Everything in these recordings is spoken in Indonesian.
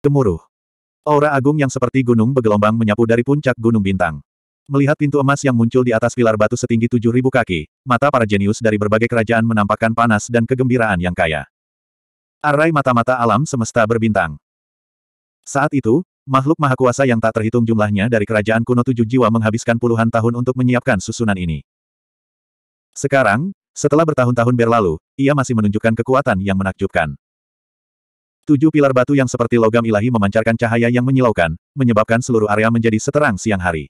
Gemuruh. Aura agung yang seperti gunung bergelombang menyapu dari puncak gunung bintang. Melihat pintu emas yang muncul di atas pilar batu setinggi 7.000 kaki, mata para jenius dari berbagai kerajaan menampakkan panas dan kegembiraan yang kaya. Arai mata-mata alam semesta berbintang. Saat itu, makhluk maha kuasa yang tak terhitung jumlahnya dari kerajaan kuno tujuh jiwa menghabiskan puluhan tahun untuk menyiapkan susunan ini. Sekarang, setelah bertahun-tahun berlalu, ia masih menunjukkan kekuatan yang menakjubkan. Tujuh pilar batu yang seperti logam ilahi memancarkan cahaya yang menyilaukan, menyebabkan seluruh area menjadi seterang siang hari.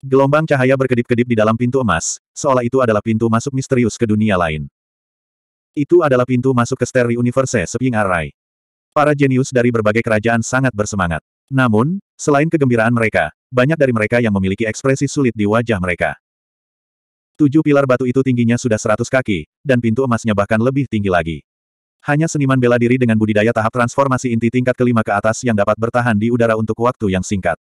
Gelombang cahaya berkedip-kedip di dalam pintu emas, seolah itu adalah pintu masuk misterius ke dunia lain. Itu adalah pintu masuk ke Steri Universe Seping Arai. Para jenius dari berbagai kerajaan sangat bersemangat. Namun, selain kegembiraan mereka, banyak dari mereka yang memiliki ekspresi sulit di wajah mereka. Tujuh pilar batu itu tingginya sudah seratus kaki, dan pintu emasnya bahkan lebih tinggi lagi. Hanya seniman bela diri dengan budidaya tahap transformasi inti tingkat kelima ke atas yang dapat bertahan di udara untuk waktu yang singkat.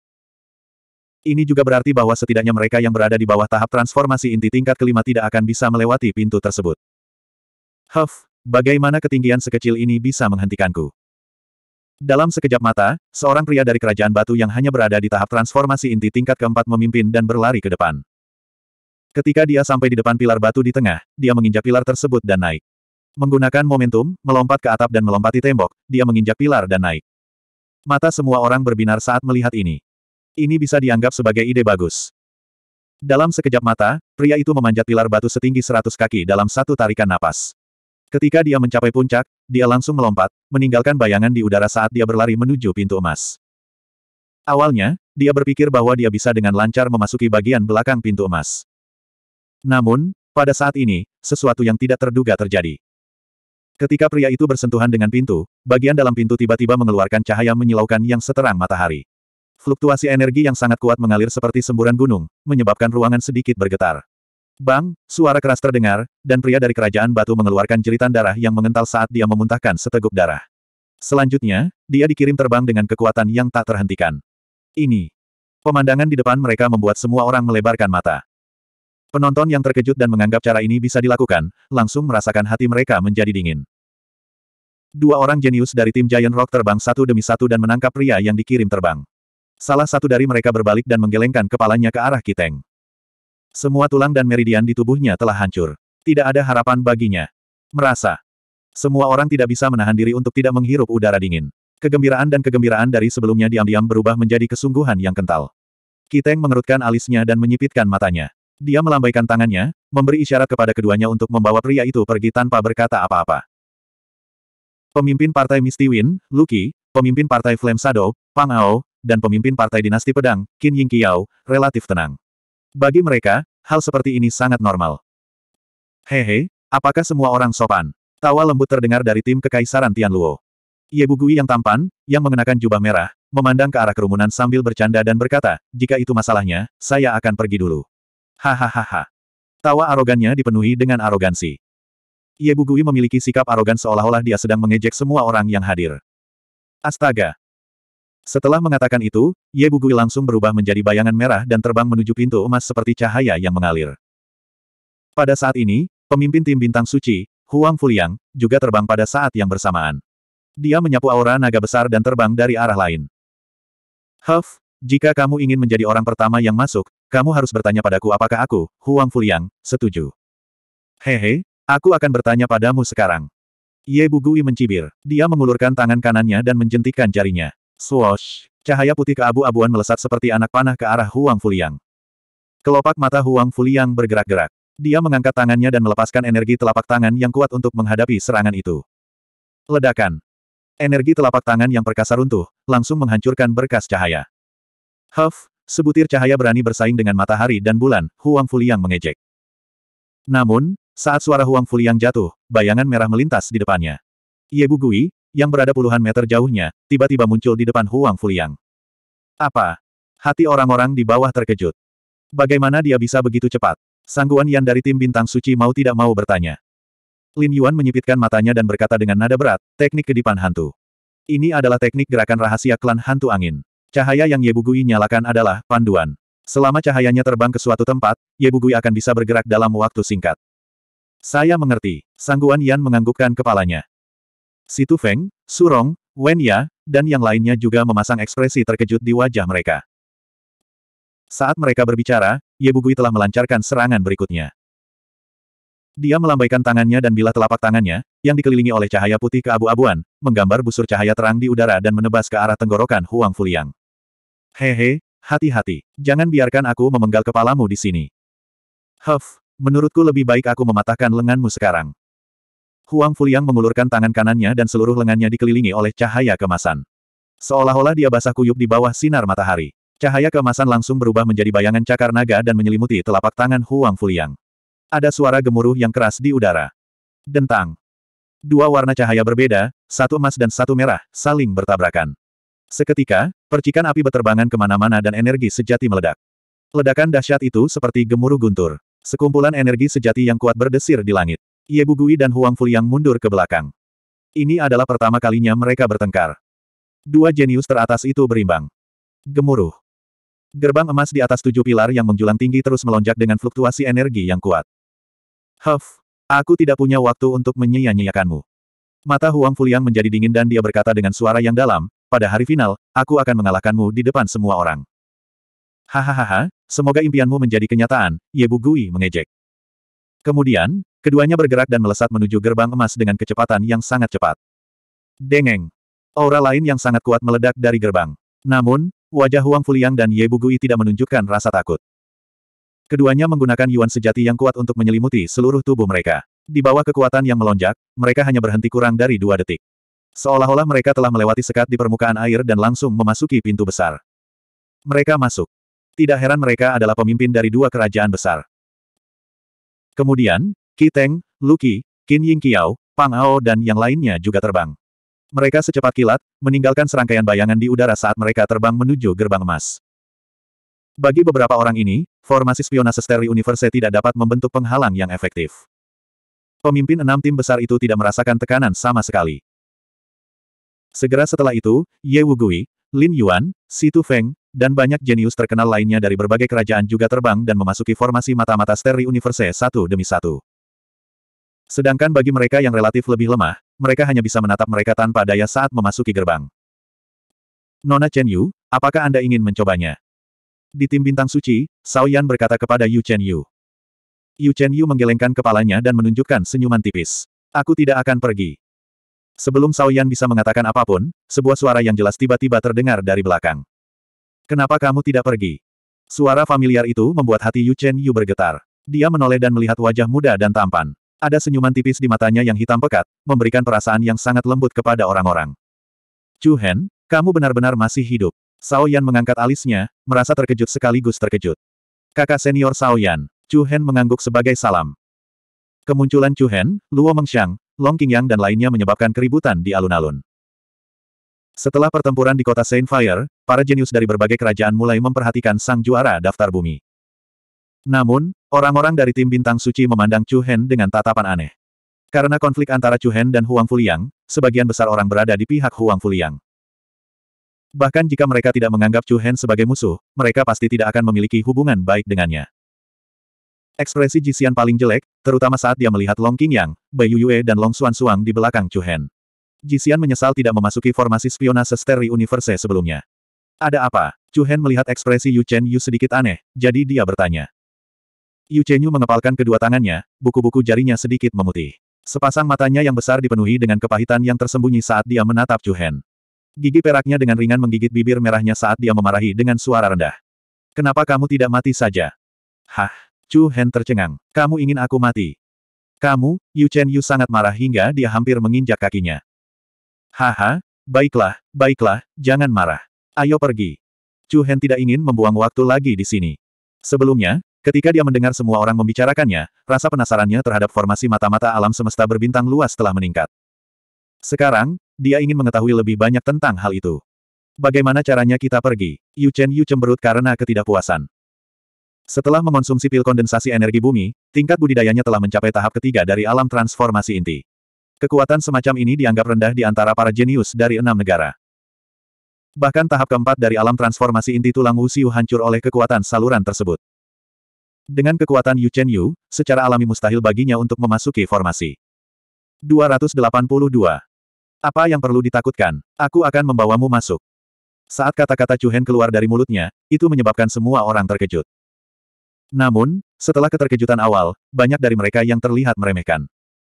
Ini juga berarti bahwa setidaknya mereka yang berada di bawah tahap transformasi inti tingkat kelima tidak akan bisa melewati pintu tersebut. Huff, bagaimana ketinggian sekecil ini bisa menghentikanku? Dalam sekejap mata, seorang pria dari kerajaan batu yang hanya berada di tahap transformasi inti tingkat keempat memimpin dan berlari ke depan. Ketika dia sampai di depan pilar batu di tengah, dia menginjak pilar tersebut dan naik. Menggunakan momentum, melompat ke atap dan melompati tembok, dia menginjak pilar dan naik. Mata semua orang berbinar saat melihat ini. Ini bisa dianggap sebagai ide bagus. Dalam sekejap mata, pria itu memanjat pilar batu setinggi 100 kaki dalam satu tarikan napas. Ketika dia mencapai puncak, dia langsung melompat, meninggalkan bayangan di udara saat dia berlari menuju pintu emas. Awalnya, dia berpikir bahwa dia bisa dengan lancar memasuki bagian belakang pintu emas. Namun, pada saat ini, sesuatu yang tidak terduga terjadi. Ketika pria itu bersentuhan dengan pintu, bagian dalam pintu tiba-tiba mengeluarkan cahaya menyilaukan yang seterang matahari. Fluktuasi energi yang sangat kuat mengalir seperti semburan gunung, menyebabkan ruangan sedikit bergetar. Bang, suara keras terdengar, dan pria dari kerajaan batu mengeluarkan jeritan darah yang mengental saat dia memuntahkan seteguk darah. Selanjutnya, dia dikirim terbang dengan kekuatan yang tak terhentikan. Ini. Pemandangan di depan mereka membuat semua orang melebarkan mata. Penonton yang terkejut dan menganggap cara ini bisa dilakukan, langsung merasakan hati mereka menjadi dingin. Dua orang jenius dari tim Giant Rock terbang satu demi satu dan menangkap pria yang dikirim terbang. Salah satu dari mereka berbalik dan menggelengkan kepalanya ke arah Kiteng. Semua tulang dan meridian di tubuhnya telah hancur. Tidak ada harapan baginya. Merasa. Semua orang tidak bisa menahan diri untuk tidak menghirup udara dingin. Kegembiraan dan kegembiraan dari sebelumnya diam-diam berubah menjadi kesungguhan yang kental. Kiteng mengerutkan alisnya dan menyipitkan matanya. Dia melambaikan tangannya, memberi isyarat kepada keduanya untuk membawa pria itu pergi tanpa berkata apa-apa. Pemimpin Partai Misty Win, Lucky, pemimpin Partai Flame Shadow, Pang Ao, dan pemimpin Partai Dinasti Pedang, Qin Ying Qiao, relatif tenang. Bagi mereka, hal seperti ini sangat normal. Hehe, apakah semua orang sopan? Tawa lembut terdengar dari tim Kekaisaran Tianluo. Ye Gui yang tampan, yang mengenakan jubah merah, memandang ke arah kerumunan sambil bercanda dan berkata, jika itu masalahnya, saya akan pergi dulu. Hahaha. Tawa arogannya dipenuhi dengan arogansi. Ye iya, Bugui memiliki sikap arogan seolah-olah dia sedang mengejek semua orang yang hadir. Astaga! Setelah mengatakan itu, Ye iya, Bugui langsung berubah menjadi bayangan merah dan terbang menuju pintu emas seperti cahaya yang mengalir. Pada saat ini, pemimpin tim bintang suci, Huang Fuliang, juga terbang pada saat yang bersamaan. Dia menyapu aura naga besar dan terbang dari arah lain. Huff, jika kamu ingin menjadi orang pertama yang masuk, kamu harus bertanya padaku apakah aku, Huang Fuliang, setuju. Hehe, Aku akan bertanya padamu sekarang. Ye Bugui mencibir. Dia mengulurkan tangan kanannya dan menjentikkan jarinya. Swoosh! Cahaya putih keabu-abuan melesat seperti anak panah ke arah Huang Fuliang. Kelopak mata Huang Fuliang bergerak-gerak. Dia mengangkat tangannya dan melepaskan energi telapak tangan yang kuat untuk menghadapi serangan itu. Ledakan. Energi telapak tangan yang perkasa runtuh, langsung menghancurkan berkas cahaya. Huff, sebutir cahaya berani bersaing dengan matahari dan bulan, Huang Fuliang mengejek. Namun, saat suara Huang Fuliang jatuh, bayangan merah melintas di depannya. Yebu Gui, yang berada puluhan meter jauhnya, tiba-tiba muncul di depan Huang Fuliang. Apa? Hati orang-orang di bawah terkejut. Bagaimana dia bisa begitu cepat? Sangguan Yan dari tim bintang suci mau tidak mau bertanya. Lin Yuan menyipitkan matanya dan berkata dengan nada berat, teknik kedipan hantu. Ini adalah teknik gerakan rahasia klan hantu angin. Cahaya yang Yebugui nyalakan adalah panduan. Selama cahayanya terbang ke suatu tempat, Yebugui akan bisa bergerak dalam waktu singkat. Saya mengerti. Sangguan Yan menganggukkan kepalanya. Situ Feng, Surong, Wen Ya, dan yang lainnya juga memasang ekspresi terkejut di wajah mereka. Saat mereka berbicara, Ye Yebugui telah melancarkan serangan berikutnya. Dia melambaikan tangannya dan bila telapak tangannya, yang dikelilingi oleh cahaya putih keabu-abuan, menggambar busur cahaya terang di udara dan menebas ke arah tenggorokan Huang Fuliang. Hehe, hati-hati, jangan biarkan aku memenggal kepalamu di sini. Huff, Menurutku lebih baik aku mematahkan lenganmu sekarang. Huang Fuliang mengulurkan tangan kanannya dan seluruh lengannya dikelilingi oleh cahaya kemasan. Seolah-olah dia basah kuyup di bawah sinar matahari. Cahaya kemasan langsung berubah menjadi bayangan cakar naga dan menyelimuti telapak tangan Huang Fuliang. Ada suara gemuruh yang keras di udara. Dentang. Dua warna cahaya berbeda, satu emas dan satu merah, saling bertabrakan. Seketika, percikan api berterbangan kemana-mana dan energi sejati meledak. Ledakan dahsyat itu seperti gemuruh guntur. Sekumpulan energi sejati yang kuat berdesir di langit. Ye Bugui dan Huang Fuliang mundur ke belakang. Ini adalah pertama kalinya mereka bertengkar. Dua jenius teratas itu berimbang. Gemuruh. Gerbang emas di atas tujuh pilar yang menjulang tinggi terus melonjak dengan fluktuasi energi yang kuat. Huff, aku tidak punya waktu untuk menyia-nyiakanmu. Mata Huang Fuliang menjadi dingin dan dia berkata dengan suara yang dalam, pada hari final, aku akan mengalahkanmu di depan semua orang. Hahaha, Semoga impianmu menjadi kenyataan, Yebu Gui mengejek. Kemudian, keduanya bergerak dan melesat menuju gerbang emas dengan kecepatan yang sangat cepat. Dengeng. Aura lain yang sangat kuat meledak dari gerbang. Namun, wajah Huang Fuliang dan Yebu Gui tidak menunjukkan rasa takut. Keduanya menggunakan yuan sejati yang kuat untuk menyelimuti seluruh tubuh mereka. Di bawah kekuatan yang melonjak, mereka hanya berhenti kurang dari dua detik. Seolah-olah mereka telah melewati sekat di permukaan air dan langsung memasuki pintu besar. Mereka masuk. Tidak heran mereka adalah pemimpin dari dua kerajaan besar. Kemudian, Qi Teng, Luki, Qin Ying Qiao, Pang Ao dan yang lainnya juga terbang. Mereka secepat kilat, meninggalkan serangkaian bayangan di udara saat mereka terbang menuju gerbang emas. Bagi beberapa orang ini, formasi spionase Steri Universe tidak dapat membentuk penghalang yang efektif. Pemimpin enam tim besar itu tidak merasakan tekanan sama sekali. Segera setelah itu, Ye Wugui, Lin Yuan, Tu Feng, dan banyak jenius terkenal lainnya dari berbagai kerajaan juga terbang dan memasuki formasi mata-mata Steri Universe satu demi satu. Sedangkan bagi mereka yang relatif lebih lemah, mereka hanya bisa menatap mereka tanpa daya saat memasuki gerbang. Nona Chen Yu, apakah Anda ingin mencobanya? Di tim bintang suci, Sao Yan berkata kepada Yu Chen Yu. Yu Chen Yu menggelengkan kepalanya dan menunjukkan senyuman tipis. Aku tidak akan pergi. Sebelum Sao Yan bisa mengatakan apapun, sebuah suara yang jelas tiba-tiba terdengar dari belakang. Kenapa kamu tidak pergi? Suara familiar itu membuat hati Yu Chen Yu bergetar. Dia menoleh dan melihat wajah muda dan tampan. Ada senyuman tipis di matanya yang hitam pekat, memberikan perasaan yang sangat lembut kepada orang-orang. Chu Hen, kamu benar-benar masih hidup. Sao Yan mengangkat alisnya, merasa terkejut sekaligus terkejut. Kakak senior Sao Yan, Chu Hen mengangguk sebagai salam. Kemunculan Chu Hen, Luo Mengxiang, Long Qingyang dan lainnya menyebabkan keributan di alun-alun. Setelah pertempuran di kota Saint Fire, para jenius dari berbagai kerajaan mulai memperhatikan sang juara daftar bumi. Namun, orang-orang dari tim bintang suci memandang Chu Hen dengan tatapan aneh. Karena konflik antara Chu Hen dan Huang Fuliang, sebagian besar orang berada di pihak Huang Fuliang. Bahkan jika mereka tidak menganggap Chu Hen sebagai musuh, mereka pasti tidak akan memiliki hubungan baik dengannya. Ekspresi Jisian paling jelek, terutama saat dia melihat Long Qingyang, Bai Yuyue dan Long Xuan Suang di belakang Chu Hen. Jisian menyesal tidak memasuki formasi spionase Steri Universe sebelumnya. Ada apa? Chu melihat ekspresi Yu Chen Yu sedikit aneh, jadi dia bertanya. Yu Chen Yu mengepalkan kedua tangannya, buku-buku jarinya sedikit memutih. Sepasang matanya yang besar dipenuhi dengan kepahitan yang tersembunyi saat dia menatap Chu Gigi peraknya dengan ringan menggigit bibir merahnya saat dia memarahi dengan suara rendah. Kenapa kamu tidak mati saja? Hah? Chu Hen tercengang. Kamu ingin aku mati? Kamu, Yu Chen Yu sangat marah hingga dia hampir menginjak kakinya. Haha, baiklah, baiklah, jangan marah. Ayo pergi. Chu Hen tidak ingin membuang waktu lagi di sini. Sebelumnya, ketika dia mendengar semua orang membicarakannya, rasa penasarannya terhadap formasi mata-mata alam semesta berbintang luas telah meningkat. Sekarang, dia ingin mengetahui lebih banyak tentang hal itu. Bagaimana caranya kita pergi? Yu Chen Yu cemberut karena ketidakpuasan. Setelah mengonsumsi pil kondensasi energi bumi, tingkat budidayanya telah mencapai tahap ketiga dari alam transformasi inti. Kekuatan semacam ini dianggap rendah di antara para jenius dari enam negara. Bahkan tahap keempat dari alam transformasi inti tulang Wuxiu Xiu hancur oleh kekuatan saluran tersebut. Dengan kekuatan Yu Chen Yu, secara alami mustahil baginya untuk memasuki formasi. 282. Apa yang perlu ditakutkan? Aku akan membawamu masuk. Saat kata-kata Chu keluar dari mulutnya, itu menyebabkan semua orang terkejut. Namun, setelah keterkejutan awal, banyak dari mereka yang terlihat meremehkan.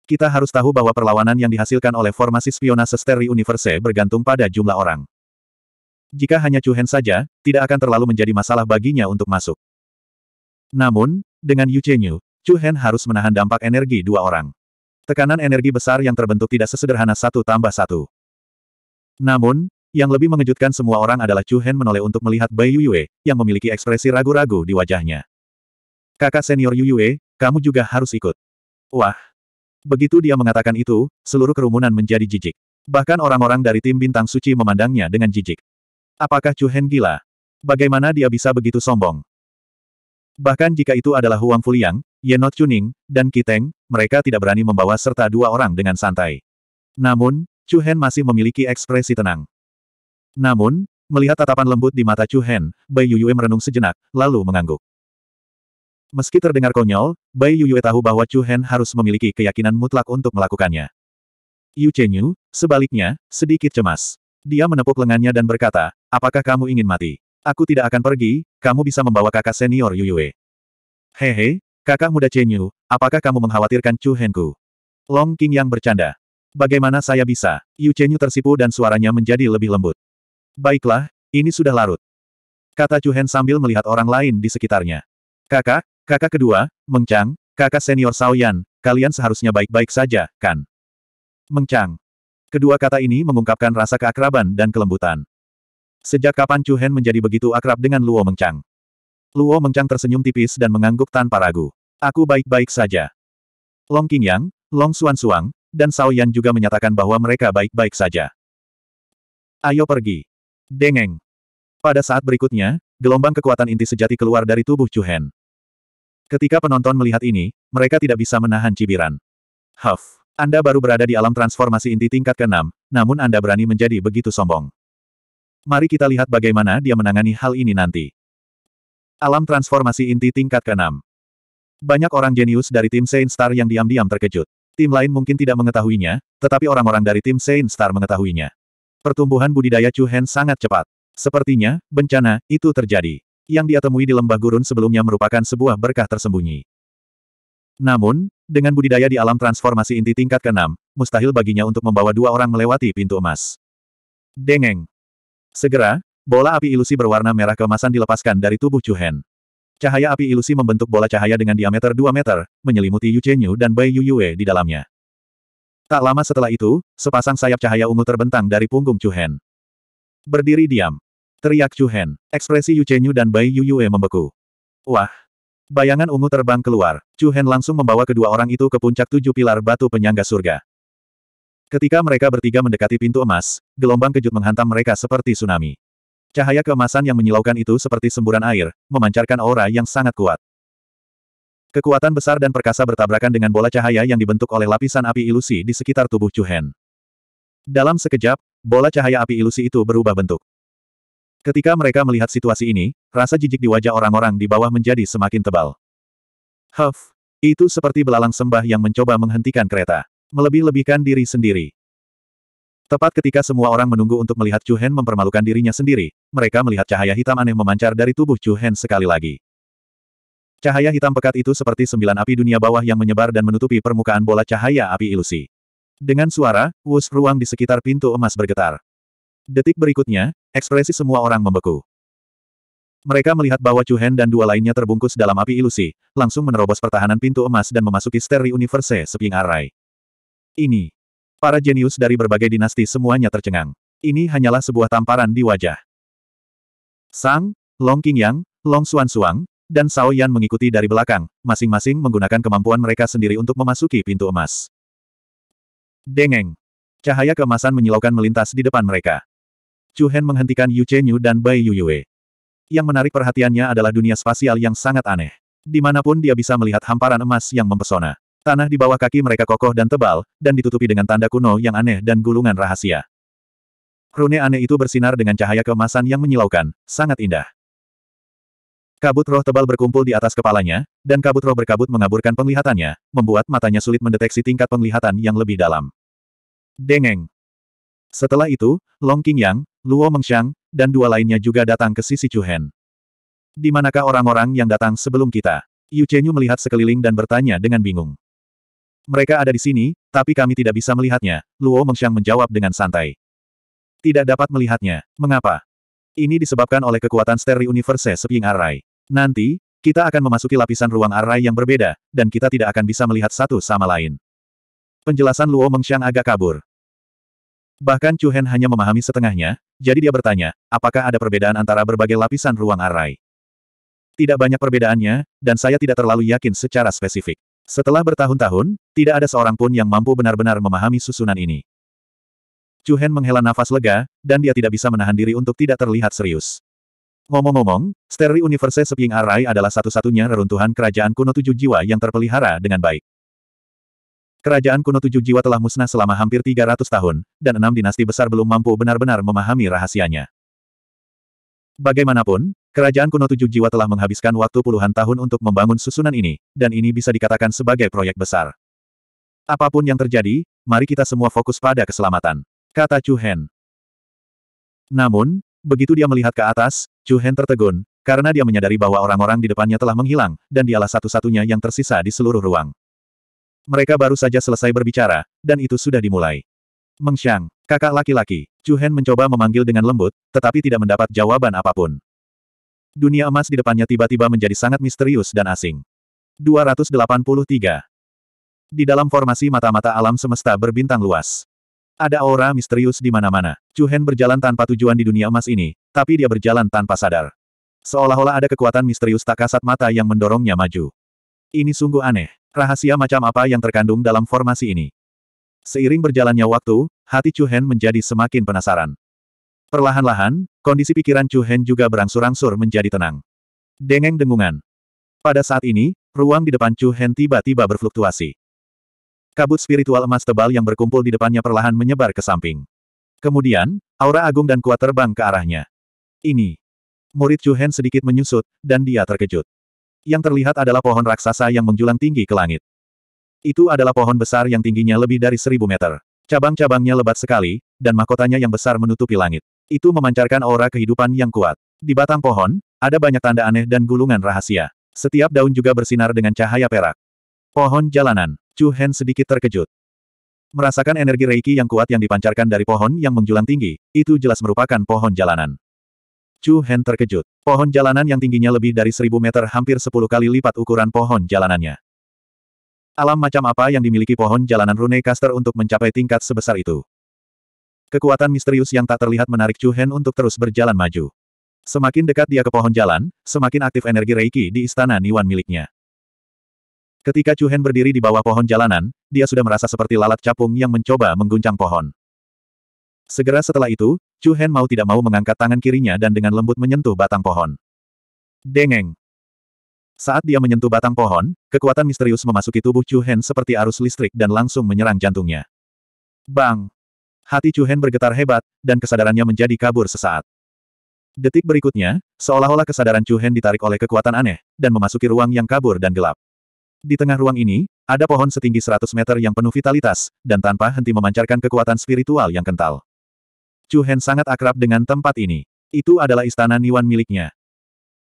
Kita harus tahu bahwa perlawanan yang dihasilkan oleh formasi spionase Steri Universe bergantung pada jumlah orang. Jika hanya Chu Hen saja, tidak akan terlalu menjadi masalah baginya untuk masuk. Namun, dengan Yu Chenyu, Chu Hen harus menahan dampak energi dua orang. Tekanan energi besar yang terbentuk tidak sesederhana satu tambah satu. Namun, yang lebih mengejutkan semua orang adalah Chu Hen menoleh untuk melihat Bai Yuyue, yang memiliki ekspresi ragu-ragu di wajahnya. Kakak senior Yuyue, kamu juga harus ikut. Wah, Begitu dia mengatakan itu, seluruh kerumunan menjadi jijik. Bahkan orang-orang dari tim bintang suci memandangnya dengan jijik. Apakah Chu Hen gila? Bagaimana dia bisa begitu sombong? Bahkan jika itu adalah Huang Fuliang, Yenot Chuning, dan Kiteng, mereka tidak berani membawa serta dua orang dengan santai. Namun, Chu Hen masih memiliki ekspresi tenang. Namun, melihat tatapan lembut di mata Chu Hen, Bai Yuyue merenung sejenak, lalu mengangguk. Meski terdengar konyol, Bai Yuyue tahu bahwa Chu Hen harus memiliki keyakinan mutlak untuk melakukannya. Yu Chenyu, sebaliknya, sedikit cemas. Dia menepuk lengannya dan berkata, apakah kamu ingin mati? Aku tidak akan pergi, kamu bisa membawa kakak senior Yuyue. Hehe, kakak muda Chenyu, apakah kamu mengkhawatirkan Chu Henku? Long King yang bercanda. Bagaimana saya bisa? Yu Chenyu tersipu dan suaranya menjadi lebih lembut. Baiklah, ini sudah larut. Kata Chu Hen sambil melihat orang lain di sekitarnya. Kakak, Kakak kedua, Mengchang, kakak senior Sao kalian seharusnya baik-baik saja, kan? Mengchang, Kedua kata ini mengungkapkan rasa keakraban dan kelembutan. Sejak kapan Chu Hen menjadi begitu akrab dengan Luo Mengchang? Luo Mengchang tersenyum tipis dan mengangguk tanpa ragu. Aku baik-baik saja. Long Qingyang, Long Xuan Suang, dan Sao juga menyatakan bahwa mereka baik-baik saja. Ayo pergi. Dengeng. Pada saat berikutnya, gelombang kekuatan inti sejati keluar dari tubuh Chu Hen. Ketika penonton melihat ini, mereka tidak bisa menahan cibiran. Huff, Anda baru berada di alam transformasi inti tingkat ke-6, namun Anda berani menjadi begitu sombong. Mari kita lihat bagaimana dia menangani hal ini nanti. Alam transformasi inti tingkat ke-6 Banyak orang jenius dari tim Saint Star yang diam-diam terkejut. Tim lain mungkin tidak mengetahuinya, tetapi orang-orang dari tim Saint Star mengetahuinya. Pertumbuhan budidaya Chu Hen sangat cepat. Sepertinya, bencana, itu terjadi yang dia temui di lembah gurun sebelumnya merupakan sebuah berkah tersembunyi. Namun, dengan budidaya di alam transformasi inti tingkat ke-6, mustahil baginya untuk membawa dua orang melewati pintu emas. Dengeng. Segera, bola api ilusi berwarna merah keemasan dilepaskan dari tubuh Chuhen. Cahaya api ilusi membentuk bola cahaya dengan diameter 2 meter, menyelimuti Yu Chenyu dan Bai Yu Yue di dalamnya. Tak lama setelah itu, sepasang sayap cahaya ungu terbentang dari punggung Chuhen. Berdiri diam. Teriak Chu Hen. Ekspresi Yu Chenyu dan Bai Yu Yue membeku. Wah! Bayangan ungu terbang keluar. Chu Hen langsung membawa kedua orang itu ke puncak tujuh pilar batu penyangga surga. Ketika mereka bertiga mendekati pintu emas, gelombang kejut menghantam mereka seperti tsunami. Cahaya keemasan yang menyilaukan itu seperti semburan air, memancarkan aura yang sangat kuat. Kekuatan besar dan perkasa bertabrakan dengan bola cahaya yang dibentuk oleh lapisan api ilusi di sekitar tubuh Chu Hen. Dalam sekejap, bola cahaya api ilusi itu berubah bentuk. Ketika mereka melihat situasi ini, rasa jijik di wajah orang-orang di bawah menjadi semakin tebal. Huff! Itu seperti belalang sembah yang mencoba menghentikan kereta. Melebih-lebihkan diri sendiri. Tepat ketika semua orang menunggu untuk melihat Chu Hen mempermalukan dirinya sendiri, mereka melihat cahaya hitam aneh memancar dari tubuh Chu Hen sekali lagi. Cahaya hitam pekat itu seperti sembilan api dunia bawah yang menyebar dan menutupi permukaan bola cahaya api ilusi. Dengan suara, wus ruang di sekitar pintu emas bergetar. Detik berikutnya, ekspresi semua orang membeku. Mereka melihat bahwa Chu Hen dan dua lainnya terbungkus dalam api ilusi, langsung menerobos pertahanan pintu emas dan memasuki Steri Universe Seping Arai. Ini. Para jenius dari berbagai dinasti semuanya tercengang. Ini hanyalah sebuah tamparan di wajah. Sang, Long King Yang, Long Xuan Suang, dan Sao Yan mengikuti dari belakang, masing-masing menggunakan kemampuan mereka sendiri untuk memasuki pintu emas. Dengeng. Cahaya keemasan menyilaukan melintas di depan mereka. Chu Hen menghentikan Yu Chenyu dan Bai Yue. Yang menarik perhatiannya adalah dunia spasial yang sangat aneh. Dimanapun dia bisa melihat hamparan emas yang mempesona. Tanah di bawah kaki mereka kokoh dan tebal, dan ditutupi dengan tanda kuno yang aneh dan gulungan rahasia. Rune aneh itu bersinar dengan cahaya keemasan yang menyilaukan, sangat indah. Kabut roh tebal berkumpul di atas kepalanya, dan kabut roh berkabut mengaburkan penglihatannya, membuat matanya sulit mendeteksi tingkat penglihatan yang lebih dalam. Dengeng. Setelah itu, Long Qingyang, Luo Mengxiang, dan dua lainnya juga datang ke sisi Chuhen. Di manakah orang-orang yang datang sebelum kita? Yu Chenyu melihat sekeliling dan bertanya dengan bingung. Mereka ada di sini, tapi kami tidak bisa melihatnya, Luo Mengxiang menjawab dengan santai. Tidak dapat melihatnya. Mengapa? Ini disebabkan oleh kekuatan Steri Universe Seping Arai. Nanti, kita akan memasuki lapisan ruang Arai yang berbeda, dan kita tidak akan bisa melihat satu sama lain. Penjelasan Luo Mengxiang agak kabur. Bahkan Chu Hen hanya memahami setengahnya, jadi dia bertanya, apakah ada perbedaan antara berbagai lapisan ruang arai? Tidak banyak perbedaannya, dan saya tidak terlalu yakin secara spesifik. Setelah bertahun-tahun, tidak ada seorang pun yang mampu benar-benar memahami susunan ini. Chu Hen menghela nafas lega, dan dia tidak bisa menahan diri untuk tidak terlihat serius. Ngomong-ngomong, Steri Universe Seping Arai adalah satu-satunya reruntuhan kerajaan kuno tujuh jiwa yang terpelihara dengan baik. Kerajaan kuno tujuh jiwa telah musnah selama hampir 300 tahun, dan enam dinasti besar belum mampu benar-benar memahami rahasianya. Bagaimanapun, kerajaan kuno tujuh jiwa telah menghabiskan waktu puluhan tahun untuk membangun susunan ini, dan ini bisa dikatakan sebagai proyek besar. Apapun yang terjadi, mari kita semua fokus pada keselamatan, kata Chu Hen. Namun, begitu dia melihat ke atas, Chu Hen tertegun, karena dia menyadari bahwa orang-orang di depannya telah menghilang, dan dialah satu-satunya yang tersisa di seluruh ruang. Mereka baru saja selesai berbicara, dan itu sudah dimulai. Mengxiang, kakak laki-laki, Chu Hen mencoba memanggil dengan lembut, tetapi tidak mendapat jawaban apapun. Dunia emas di depannya tiba-tiba menjadi sangat misterius dan asing. 283. Di dalam formasi mata-mata alam semesta berbintang luas. Ada aura misterius di mana-mana. Chu Hen berjalan tanpa tujuan di dunia emas ini, tapi dia berjalan tanpa sadar. Seolah-olah ada kekuatan misterius tak kasat mata yang mendorongnya maju. Ini sungguh aneh. Rahasia macam apa yang terkandung dalam formasi ini? Seiring berjalannya waktu, hati Chu Hen menjadi semakin penasaran. Perlahan-lahan, kondisi pikiran Chu Hen juga berangsur-angsur menjadi tenang. Dengeng dengungan. Pada saat ini, ruang di depan Chu Hen tiba-tiba berfluktuasi. Kabut spiritual emas tebal yang berkumpul di depannya perlahan menyebar ke samping. Kemudian, aura agung dan kuat terbang ke arahnya. Ini. Murid Chu Hen sedikit menyusut, dan dia terkejut. Yang terlihat adalah pohon raksasa yang menjulang tinggi ke langit. Itu adalah pohon besar yang tingginya lebih dari seribu meter. Cabang-cabangnya lebat sekali, dan mahkotanya yang besar menutupi langit. Itu memancarkan aura kehidupan yang kuat. Di batang pohon, ada banyak tanda aneh dan gulungan rahasia. Setiap daun juga bersinar dengan cahaya perak. Pohon jalanan. Chu Hen sedikit terkejut. Merasakan energi reiki yang kuat yang dipancarkan dari pohon yang menjulang tinggi, itu jelas merupakan pohon jalanan. Chu Hen terkejut. Pohon jalanan yang tingginya lebih dari seribu meter hampir sepuluh kali lipat ukuran pohon jalanannya. Alam macam apa yang dimiliki pohon jalanan Rune Caster untuk mencapai tingkat sebesar itu? Kekuatan misterius yang tak terlihat menarik Chu Hen untuk terus berjalan maju. Semakin dekat dia ke pohon jalan, semakin aktif energi Reiki di istana Niwan miliknya. Ketika Chu Hen berdiri di bawah pohon jalanan, dia sudah merasa seperti lalat capung yang mencoba mengguncang pohon. Segera setelah itu, Chu Hen mau tidak mau mengangkat tangan kirinya dan dengan lembut menyentuh batang pohon. Dengeng. Saat dia menyentuh batang pohon, kekuatan misterius memasuki tubuh Chu Hen seperti arus listrik dan langsung menyerang jantungnya. Bang! Hati Chu Hen bergetar hebat, dan kesadarannya menjadi kabur sesaat. Detik berikutnya, seolah-olah kesadaran Chu Hen ditarik oleh kekuatan aneh, dan memasuki ruang yang kabur dan gelap. Di tengah ruang ini, ada pohon setinggi 100 meter yang penuh vitalitas, dan tanpa henti memancarkan kekuatan spiritual yang kental. Chu Hen sangat akrab dengan tempat ini. Itu adalah istana Niwan miliknya.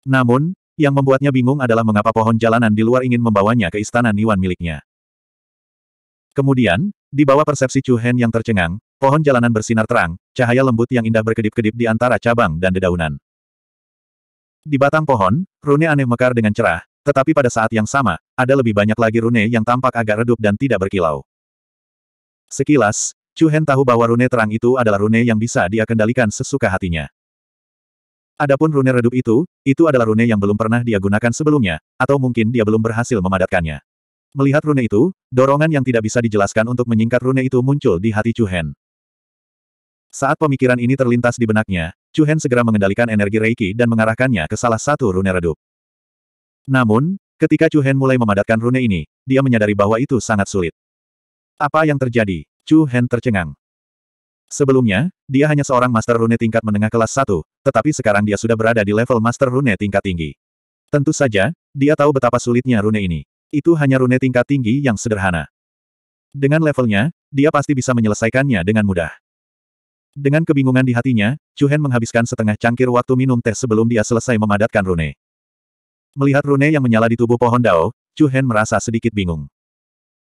Namun, yang membuatnya bingung adalah mengapa pohon jalanan di luar ingin membawanya ke istana Niwan miliknya. Kemudian, di bawah persepsi Chu Hen yang tercengang, pohon jalanan bersinar terang, cahaya lembut yang indah berkedip-kedip di antara cabang dan dedaunan. Di batang pohon, rune aneh mekar dengan cerah, tetapi pada saat yang sama, ada lebih banyak lagi rune yang tampak agak redup dan tidak berkilau. Sekilas, Chu Hen tahu bahwa rune terang itu adalah rune yang bisa dia kendalikan sesuka hatinya. Adapun rune redup itu, itu adalah rune yang belum pernah dia gunakan sebelumnya, atau mungkin dia belum berhasil memadatkannya. Melihat rune itu, dorongan yang tidak bisa dijelaskan untuk menyingkat rune itu muncul di hati Chu Hen. Saat pemikiran ini terlintas di benaknya, Chu Hen segera mengendalikan energi Reiki dan mengarahkannya ke salah satu rune redup. Namun, ketika Chu Hen mulai memadatkan rune ini, dia menyadari bahwa itu sangat sulit. Apa yang terjadi? Chu Hen tercengang. Sebelumnya, dia hanya seorang Master Rune tingkat menengah kelas 1, tetapi sekarang dia sudah berada di level Master Rune tingkat tinggi. Tentu saja, dia tahu betapa sulitnya rune ini. Itu hanya rune tingkat tinggi yang sederhana. Dengan levelnya, dia pasti bisa menyelesaikannya dengan mudah. Dengan kebingungan di hatinya, Chu Hen menghabiskan setengah cangkir waktu minum teh sebelum dia selesai memadatkan rune. Melihat rune yang menyala di tubuh pohon dao, Chu Hen merasa sedikit bingung.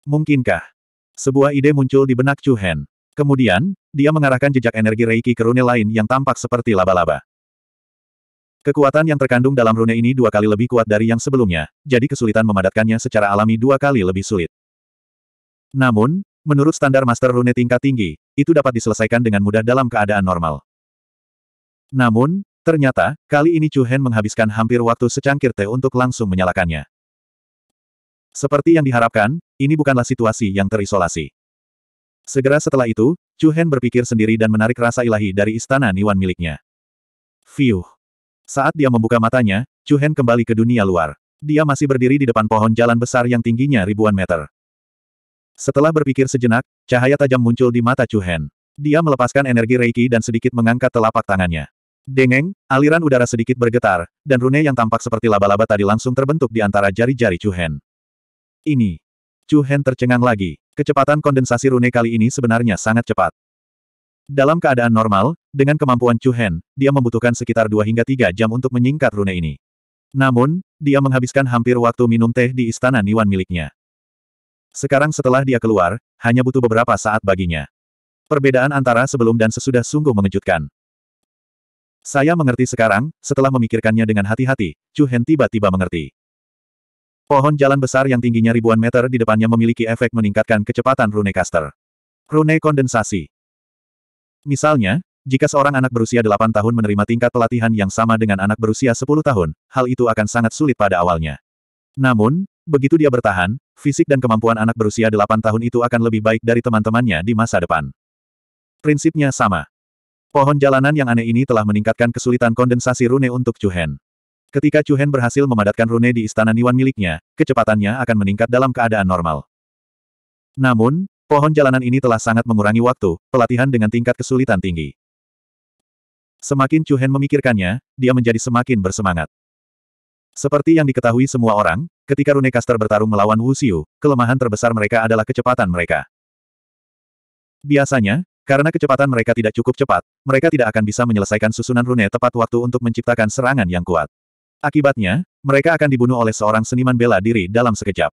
Mungkinkah? Sebuah ide muncul di benak Chu Hen. Kemudian, dia mengarahkan jejak energi Reiki ke rune lain yang tampak seperti laba-laba. Kekuatan yang terkandung dalam rune ini dua kali lebih kuat dari yang sebelumnya, jadi kesulitan memadatkannya secara alami dua kali lebih sulit. Namun, menurut standar master rune tingkat tinggi, itu dapat diselesaikan dengan mudah dalam keadaan normal. Namun, ternyata, kali ini Chu Hen menghabiskan hampir waktu secangkir teh untuk langsung menyalakannya. Seperti yang diharapkan, ini bukanlah situasi yang terisolasi. Segera setelah itu, Chu Hen berpikir sendiri dan menarik rasa ilahi dari istana Niwan miliknya. Fiuh. Saat dia membuka matanya, Chu Hen kembali ke dunia luar. Dia masih berdiri di depan pohon jalan besar yang tingginya ribuan meter. Setelah berpikir sejenak, cahaya tajam muncul di mata Chu Hen. Dia melepaskan energi Reiki dan sedikit mengangkat telapak tangannya. Dengeng, aliran udara sedikit bergetar, dan rune yang tampak seperti laba-laba tadi langsung terbentuk di antara jari-jari Chu Hen. Ini, Chu Hen tercengang lagi. Kecepatan kondensasi rune kali ini sebenarnya sangat cepat. Dalam keadaan normal, dengan kemampuan Chu Hen, dia membutuhkan sekitar 2 hingga 3 jam untuk menyingkat rune ini. Namun, dia menghabiskan hampir waktu minum teh di istana Niwan miliknya. Sekarang setelah dia keluar, hanya butuh beberapa saat baginya. Perbedaan antara sebelum dan sesudah sungguh mengejutkan. Saya mengerti sekarang, setelah memikirkannya dengan hati-hati, Chu Hen tiba-tiba mengerti. Pohon jalan besar yang tingginya ribuan meter di depannya memiliki efek meningkatkan kecepatan rune caster. Rune kondensasi. Misalnya, jika seorang anak berusia 8 tahun menerima tingkat pelatihan yang sama dengan anak berusia 10 tahun, hal itu akan sangat sulit pada awalnya. Namun, begitu dia bertahan, fisik dan kemampuan anak berusia 8 tahun itu akan lebih baik dari teman-temannya di masa depan. Prinsipnya sama. Pohon jalanan yang aneh ini telah meningkatkan kesulitan kondensasi rune untuk Cuhen. Ketika Chu Hen berhasil memadatkan rune di istana Niwan miliknya, kecepatannya akan meningkat dalam keadaan normal. Namun, pohon jalanan ini telah sangat mengurangi waktu, pelatihan dengan tingkat kesulitan tinggi. Semakin Chu Hen memikirkannya, dia menjadi semakin bersemangat. Seperti yang diketahui semua orang, ketika rune caster bertarung melawan Wu Xiu, kelemahan terbesar mereka adalah kecepatan mereka. Biasanya, karena kecepatan mereka tidak cukup cepat, mereka tidak akan bisa menyelesaikan susunan rune tepat waktu untuk menciptakan serangan yang kuat. Akibatnya, mereka akan dibunuh oleh seorang seniman bela diri dalam sekejap.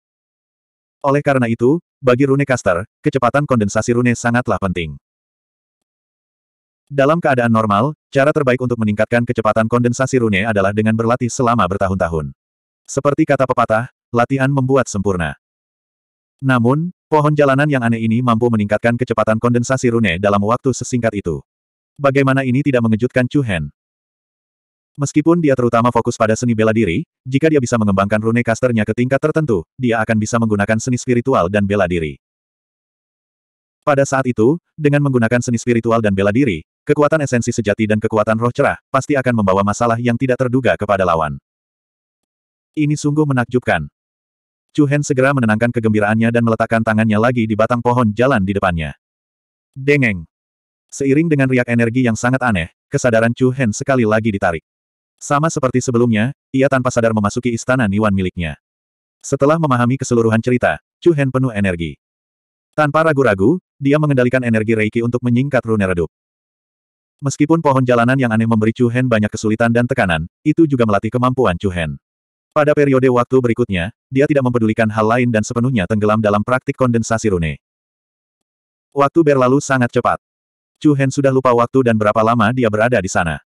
Oleh karena itu, bagi rune caster, kecepatan kondensasi rune sangatlah penting. Dalam keadaan normal, cara terbaik untuk meningkatkan kecepatan kondensasi rune adalah dengan berlatih selama bertahun-tahun. Seperti kata pepatah, latihan membuat sempurna. Namun, pohon jalanan yang aneh ini mampu meningkatkan kecepatan kondensasi rune dalam waktu sesingkat itu. Bagaimana ini tidak mengejutkan Chu Hen? Meskipun dia terutama fokus pada seni bela diri, jika dia bisa mengembangkan rune casternya ke tingkat tertentu, dia akan bisa menggunakan seni spiritual dan bela diri. Pada saat itu, dengan menggunakan seni spiritual dan bela diri, kekuatan esensi sejati dan kekuatan roh cerah, pasti akan membawa masalah yang tidak terduga kepada lawan. Ini sungguh menakjubkan. Chu Hen segera menenangkan kegembiraannya dan meletakkan tangannya lagi di batang pohon jalan di depannya. Dengeng. Seiring dengan riak energi yang sangat aneh, kesadaran Chu Hen sekali lagi ditarik. Sama seperti sebelumnya, ia tanpa sadar memasuki istana Niwan miliknya. Setelah memahami keseluruhan cerita, Chu Hen penuh energi. Tanpa ragu-ragu, dia mengendalikan energi Reiki untuk menyingkat rune redup. Meskipun pohon jalanan yang aneh memberi Chu Hen banyak kesulitan dan tekanan, itu juga melatih kemampuan Chu Hen. Pada periode waktu berikutnya, dia tidak mempedulikan hal lain dan sepenuhnya tenggelam dalam praktik kondensasi rune. Waktu berlalu sangat cepat. Chu Hen sudah lupa waktu dan berapa lama dia berada di sana.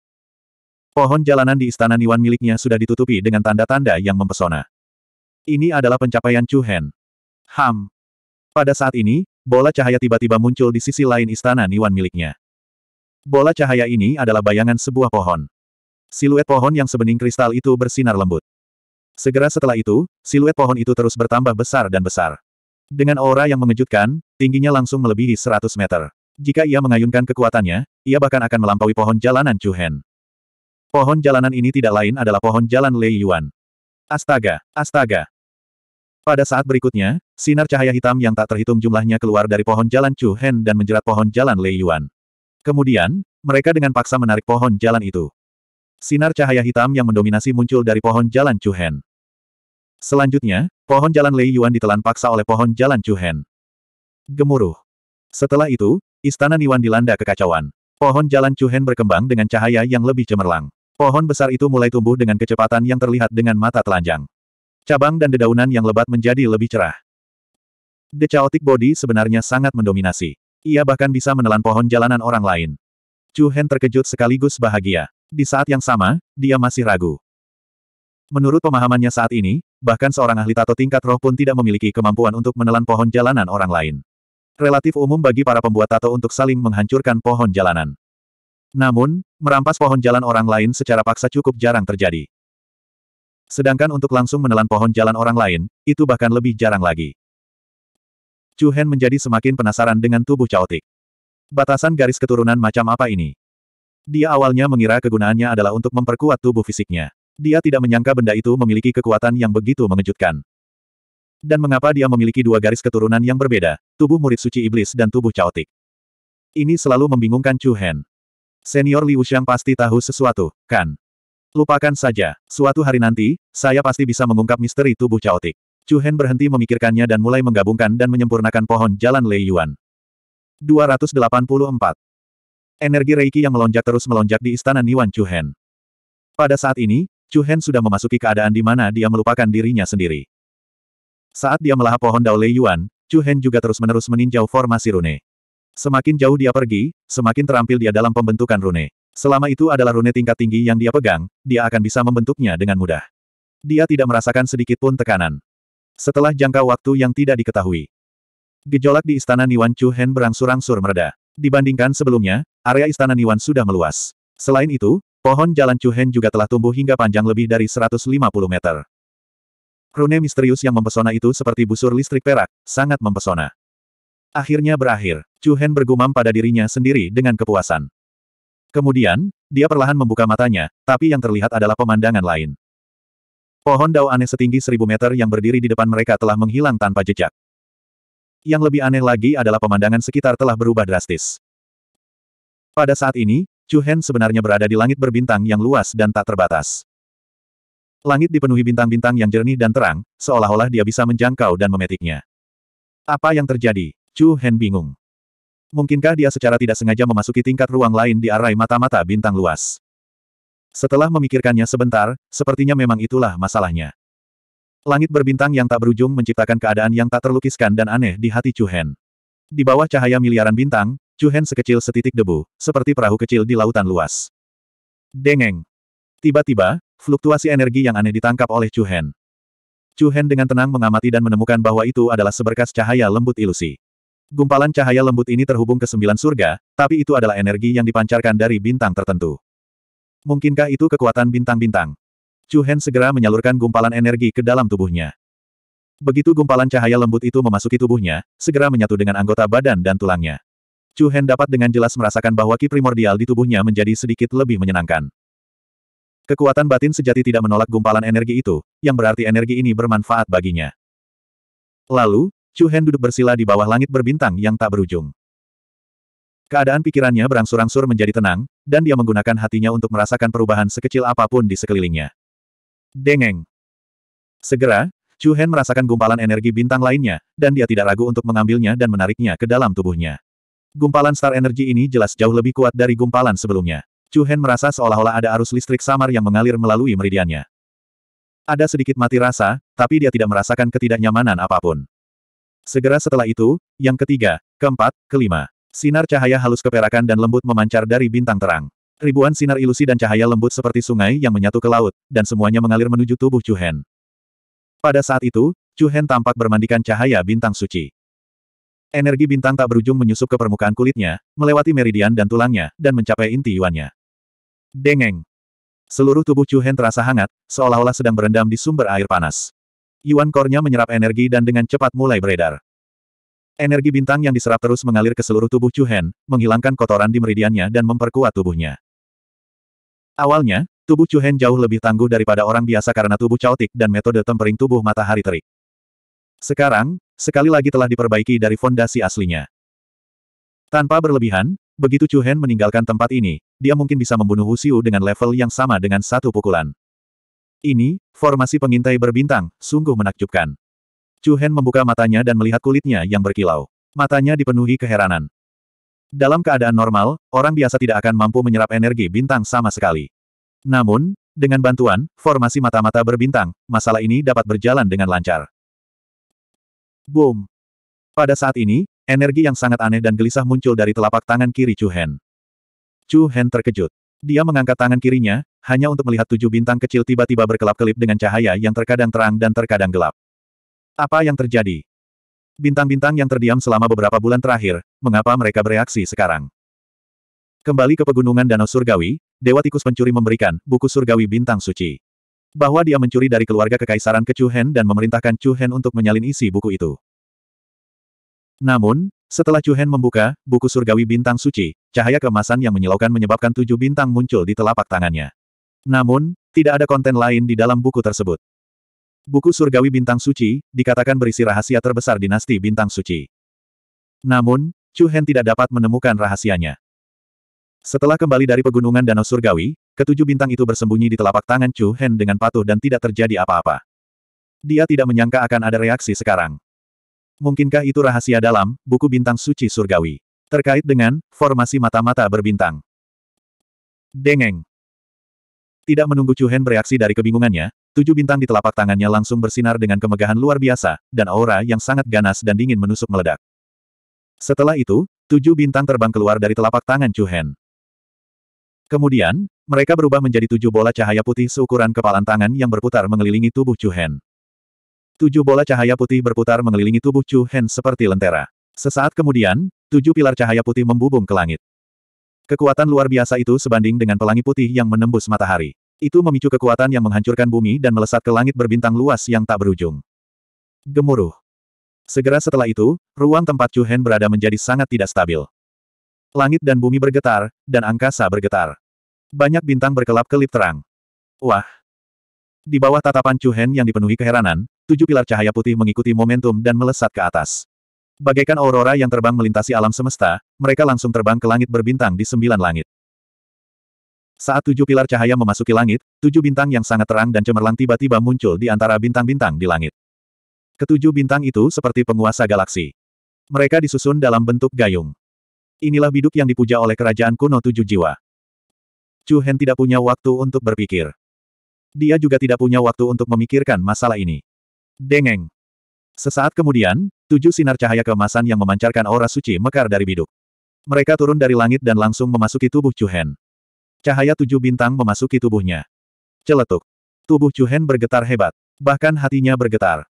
Pohon jalanan di istana Niwan miliknya sudah ditutupi dengan tanda-tanda yang mempesona. Ini adalah pencapaian Chu Hen. Ham. Pada saat ini, bola cahaya tiba-tiba muncul di sisi lain istana Niwan miliknya. Bola cahaya ini adalah bayangan sebuah pohon. Siluet pohon yang sebening kristal itu bersinar lembut. Segera setelah itu, siluet pohon itu terus bertambah besar dan besar. Dengan aura yang mengejutkan, tingginya langsung melebihi 100 meter. Jika ia mengayunkan kekuatannya, ia bahkan akan melampaui pohon jalanan Chu Hen. Pohon jalanan ini tidak lain adalah pohon jalan Lei Yuan. Astaga, astaga. Pada saat berikutnya, sinar cahaya hitam yang tak terhitung jumlahnya keluar dari pohon jalan Chu Hen dan menjerat pohon jalan Lei Yuan. Kemudian, mereka dengan paksa menarik pohon jalan itu. Sinar cahaya hitam yang mendominasi muncul dari pohon jalan Chu Hen. Selanjutnya, pohon jalan Lei Yuan ditelan paksa oleh pohon jalan Chu Hen. Gemuruh. Setelah itu, istana Niwan dilanda kekacauan. Pohon jalan Chu Hen berkembang dengan cahaya yang lebih cemerlang. Pohon besar itu mulai tumbuh dengan kecepatan yang terlihat dengan mata telanjang. Cabang dan dedaunan yang lebat menjadi lebih cerah. The Chaotic Body sebenarnya sangat mendominasi. Ia bahkan bisa menelan pohon jalanan orang lain. Chu Hen terkejut sekaligus bahagia. Di saat yang sama, dia masih ragu. Menurut pemahamannya saat ini, bahkan seorang ahli tato tingkat roh pun tidak memiliki kemampuan untuk menelan pohon jalanan orang lain. Relatif umum bagi para pembuat tato untuk saling menghancurkan pohon jalanan. Namun, Merampas pohon jalan orang lain secara paksa cukup jarang terjadi. Sedangkan untuk langsung menelan pohon jalan orang lain, itu bahkan lebih jarang lagi. Chu Hen menjadi semakin penasaran dengan tubuh caotik. Batasan garis keturunan macam apa ini? Dia awalnya mengira kegunaannya adalah untuk memperkuat tubuh fisiknya. Dia tidak menyangka benda itu memiliki kekuatan yang begitu mengejutkan. Dan mengapa dia memiliki dua garis keturunan yang berbeda, tubuh murid suci iblis dan tubuh caotik. Ini selalu membingungkan Chu Hen. Senior Liu Xiang pasti tahu sesuatu, kan? Lupakan saja, suatu hari nanti, saya pasti bisa mengungkap misteri tubuh caotik. Chu Hen berhenti memikirkannya dan mulai menggabungkan dan menyempurnakan pohon jalan Lei Yuan. 284. Energi Reiki yang melonjak terus melonjak di istana Niwan Chu Hen. Pada saat ini, Chu Hen sudah memasuki keadaan di mana dia melupakan dirinya sendiri. Saat dia melahap pohon Dao Lei Yuan, Chu Hen juga terus-menerus meninjau formasi rune. Semakin jauh dia pergi, semakin terampil dia dalam pembentukan rune. Selama itu adalah rune tingkat tinggi yang dia pegang, dia akan bisa membentuknya dengan mudah. Dia tidak merasakan sedikit pun tekanan. Setelah jangka waktu yang tidak diketahui, gejolak di istana Niwan Chu Hen berangsur-angsur mereda. Dibandingkan sebelumnya, area istana Niwan sudah meluas. Selain itu, pohon jalan Chu Hen juga telah tumbuh hingga panjang lebih dari 150 meter. Rune misterius yang mempesona itu seperti busur listrik perak, sangat mempesona. Akhirnya berakhir. Chu Hen bergumam pada dirinya sendiri dengan kepuasan. Kemudian, dia perlahan membuka matanya, tapi yang terlihat adalah pemandangan lain. Pohon dao aneh setinggi seribu meter yang berdiri di depan mereka telah menghilang tanpa jejak. Yang lebih aneh lagi adalah pemandangan sekitar telah berubah drastis. Pada saat ini, Chu Hen sebenarnya berada di langit berbintang yang luas dan tak terbatas. Langit dipenuhi bintang-bintang yang jernih dan terang, seolah-olah dia bisa menjangkau dan memetiknya. Apa yang terjadi? Chu Hen bingung. Mungkinkah dia secara tidak sengaja memasuki tingkat ruang lain di arai mata-mata bintang luas? Setelah memikirkannya sebentar, sepertinya memang itulah masalahnya. Langit berbintang yang tak berujung menciptakan keadaan yang tak terlukiskan dan aneh di hati Chuhen. Di bawah cahaya miliaran bintang, Chuhen sekecil setitik debu, seperti perahu kecil di lautan luas. Dengeng. Tiba-tiba, fluktuasi energi yang aneh ditangkap oleh Chuhen. Chuhen dengan tenang mengamati dan menemukan bahwa itu adalah seberkas cahaya lembut ilusi. Gumpalan cahaya lembut ini terhubung ke sembilan surga, tapi itu adalah energi yang dipancarkan dari bintang tertentu. Mungkinkah itu kekuatan bintang-bintang? Chu Hen segera menyalurkan gumpalan energi ke dalam tubuhnya. Begitu gumpalan cahaya lembut itu memasuki tubuhnya, segera menyatu dengan anggota badan dan tulangnya. Chu Hen dapat dengan jelas merasakan bahwa ki primordial di tubuhnya menjadi sedikit lebih menyenangkan. Kekuatan batin sejati tidak menolak gumpalan energi itu, yang berarti energi ini bermanfaat baginya. Lalu, Chu Hen duduk bersila di bawah langit berbintang yang tak berujung. Keadaan pikirannya berangsur-angsur menjadi tenang, dan dia menggunakan hatinya untuk merasakan perubahan sekecil apapun di sekelilingnya. Dengeng. Segera, Chu Hen merasakan gumpalan energi bintang lainnya, dan dia tidak ragu untuk mengambilnya dan menariknya ke dalam tubuhnya. Gumpalan star energi ini jelas jauh lebih kuat dari gumpalan sebelumnya. Chu Hen merasa seolah-olah ada arus listrik samar yang mengalir melalui meridiannya. Ada sedikit mati rasa, tapi dia tidak merasakan ketidaknyamanan apapun. Segera setelah itu, yang ketiga, keempat, kelima. Sinar cahaya halus keperakan dan lembut memancar dari bintang terang. Ribuan sinar ilusi dan cahaya lembut seperti sungai yang menyatu ke laut, dan semuanya mengalir menuju tubuh Chu Hen. Pada saat itu, Chu Hen tampak bermandikan cahaya bintang suci. Energi bintang tak berujung menyusup ke permukaan kulitnya, melewati meridian dan tulangnya, dan mencapai inti yuannya. Dengeng. Seluruh tubuh Chu Hen terasa hangat, seolah-olah sedang berendam di sumber air panas. Yuan Kornya menyerap energi dan dengan cepat mulai beredar. Energi bintang yang diserap terus mengalir ke seluruh tubuh Chu Hen, menghilangkan kotoran di meridiannya dan memperkuat tubuhnya. Awalnya, tubuh Chu Hen jauh lebih tangguh daripada orang biasa karena tubuh caotik dan metode tempering tubuh matahari terik. Sekarang, sekali lagi telah diperbaiki dari fondasi aslinya. Tanpa berlebihan, begitu Chu Hen meninggalkan tempat ini, dia mungkin bisa membunuh Wu Xiu dengan level yang sama dengan satu pukulan. Ini, formasi pengintai berbintang, sungguh menakjubkan. Chu Hen membuka matanya dan melihat kulitnya yang berkilau. Matanya dipenuhi keheranan. Dalam keadaan normal, orang biasa tidak akan mampu menyerap energi bintang sama sekali. Namun, dengan bantuan, formasi mata-mata berbintang, masalah ini dapat berjalan dengan lancar. Boom! Pada saat ini, energi yang sangat aneh dan gelisah muncul dari telapak tangan kiri Chu Hen. Chu Hen terkejut. Dia mengangkat tangan kirinya, hanya untuk melihat tujuh bintang kecil tiba-tiba berkelap-kelip dengan cahaya yang terkadang terang dan terkadang gelap. Apa yang terjadi? Bintang-bintang yang terdiam selama beberapa bulan terakhir, mengapa mereka bereaksi sekarang? Kembali ke pegunungan Danau Surgawi, Dewa Tikus Pencuri memberikan buku Surgawi Bintang Suci. Bahwa dia mencuri dari keluarga kekaisaran Kecuhen dan memerintahkan Cuhen untuk menyalin isi buku itu. Namun, setelah Chu Hen membuka, buku surgawi bintang suci, cahaya kemasan yang menyilaukan menyebabkan tujuh bintang muncul di telapak tangannya. Namun, tidak ada konten lain di dalam buku tersebut. Buku surgawi bintang suci, dikatakan berisi rahasia terbesar dinasti bintang suci. Namun, Chu Hen tidak dapat menemukan rahasianya. Setelah kembali dari pegunungan Danau Surgawi, ketujuh bintang itu bersembunyi di telapak tangan Chu Hen dengan patuh dan tidak terjadi apa-apa. Dia tidak menyangka akan ada reaksi sekarang. Mungkinkah itu rahasia dalam buku bintang suci surgawi? Terkait dengan formasi mata-mata berbintang. Dengeng. Tidak menunggu Cuhen bereaksi dari kebingungannya, tujuh bintang di telapak tangannya langsung bersinar dengan kemegahan luar biasa, dan aura yang sangat ganas dan dingin menusuk meledak. Setelah itu, tujuh bintang terbang keluar dari telapak tangan Cuhen. Kemudian, mereka berubah menjadi tujuh bola cahaya putih seukuran kepalan tangan yang berputar mengelilingi tubuh Cuhen. Tujuh bola cahaya putih berputar mengelilingi tubuh Chu Hen seperti lentera. Sesaat kemudian, tujuh pilar cahaya putih membubung ke langit. Kekuatan luar biasa itu sebanding dengan pelangi putih yang menembus matahari. Itu memicu kekuatan yang menghancurkan bumi dan melesat ke langit berbintang luas yang tak berujung. Gemuruh. Segera setelah itu, ruang tempat Chu Hen berada menjadi sangat tidak stabil. Langit dan bumi bergetar, dan angkasa bergetar. Banyak bintang berkelap-kelip terang. Wah! Di bawah tatapan Chu Hen yang dipenuhi keheranan, tujuh pilar cahaya putih mengikuti momentum dan melesat ke atas. Bagaikan aurora yang terbang melintasi alam semesta, mereka langsung terbang ke langit berbintang di sembilan langit. Saat tujuh pilar cahaya memasuki langit, tujuh bintang yang sangat terang dan cemerlang tiba-tiba muncul di antara bintang-bintang di langit. Ketujuh bintang itu seperti penguasa galaksi. Mereka disusun dalam bentuk gayung. Inilah biduk yang dipuja oleh kerajaan kuno tujuh jiwa. Chu Hen tidak punya waktu untuk berpikir. Dia juga tidak punya waktu untuk memikirkan masalah ini. Dengeng. Sesaat kemudian, tujuh sinar cahaya keemasan yang memancarkan aura suci mekar dari biduk. Mereka turun dari langit dan langsung memasuki tubuh Cuhen. Cahaya tujuh bintang memasuki tubuhnya. Celetuk. Tubuh Cuhen bergetar hebat. Bahkan hatinya bergetar.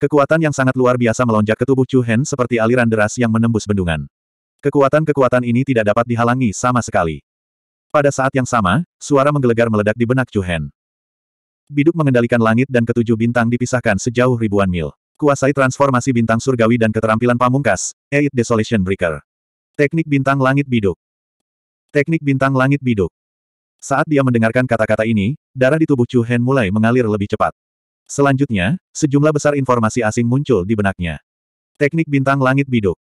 Kekuatan yang sangat luar biasa melonjak ke tubuh Cuhen seperti aliran deras yang menembus bendungan. Kekuatan-kekuatan ini tidak dapat dihalangi sama sekali. Pada saat yang sama, suara menggelegar meledak di benak Cuhen. Biduk mengendalikan langit dan ketujuh bintang dipisahkan sejauh ribuan mil. Kuasai transformasi bintang surgawi dan keterampilan pamungkas, Eight Desolation Breaker. Teknik bintang langit biduk. Teknik bintang langit biduk. Saat dia mendengarkan kata-kata ini, darah di tubuh Chu Hen mulai mengalir lebih cepat. Selanjutnya, sejumlah besar informasi asing muncul di benaknya. Teknik bintang langit biduk.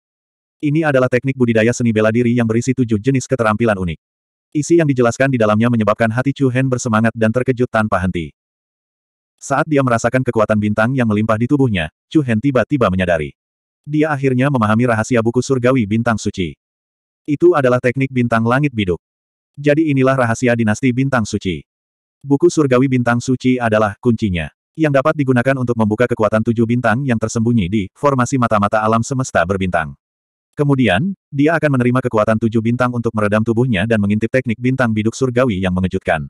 Ini adalah teknik budidaya seni bela diri yang berisi tujuh jenis keterampilan unik. Isi yang dijelaskan di dalamnya menyebabkan hati Chu Hen bersemangat dan terkejut tanpa henti. Saat dia merasakan kekuatan bintang yang melimpah di tubuhnya, Chu Hen tiba-tiba menyadari. Dia akhirnya memahami rahasia buku surgawi bintang suci. Itu adalah teknik bintang langit biduk. Jadi inilah rahasia dinasti bintang suci. Buku surgawi bintang suci adalah kuncinya, yang dapat digunakan untuk membuka kekuatan tujuh bintang yang tersembunyi di formasi mata-mata alam semesta berbintang. Kemudian, dia akan menerima kekuatan tujuh bintang untuk meredam tubuhnya dan mengintip teknik bintang biduk surgawi yang mengejutkan.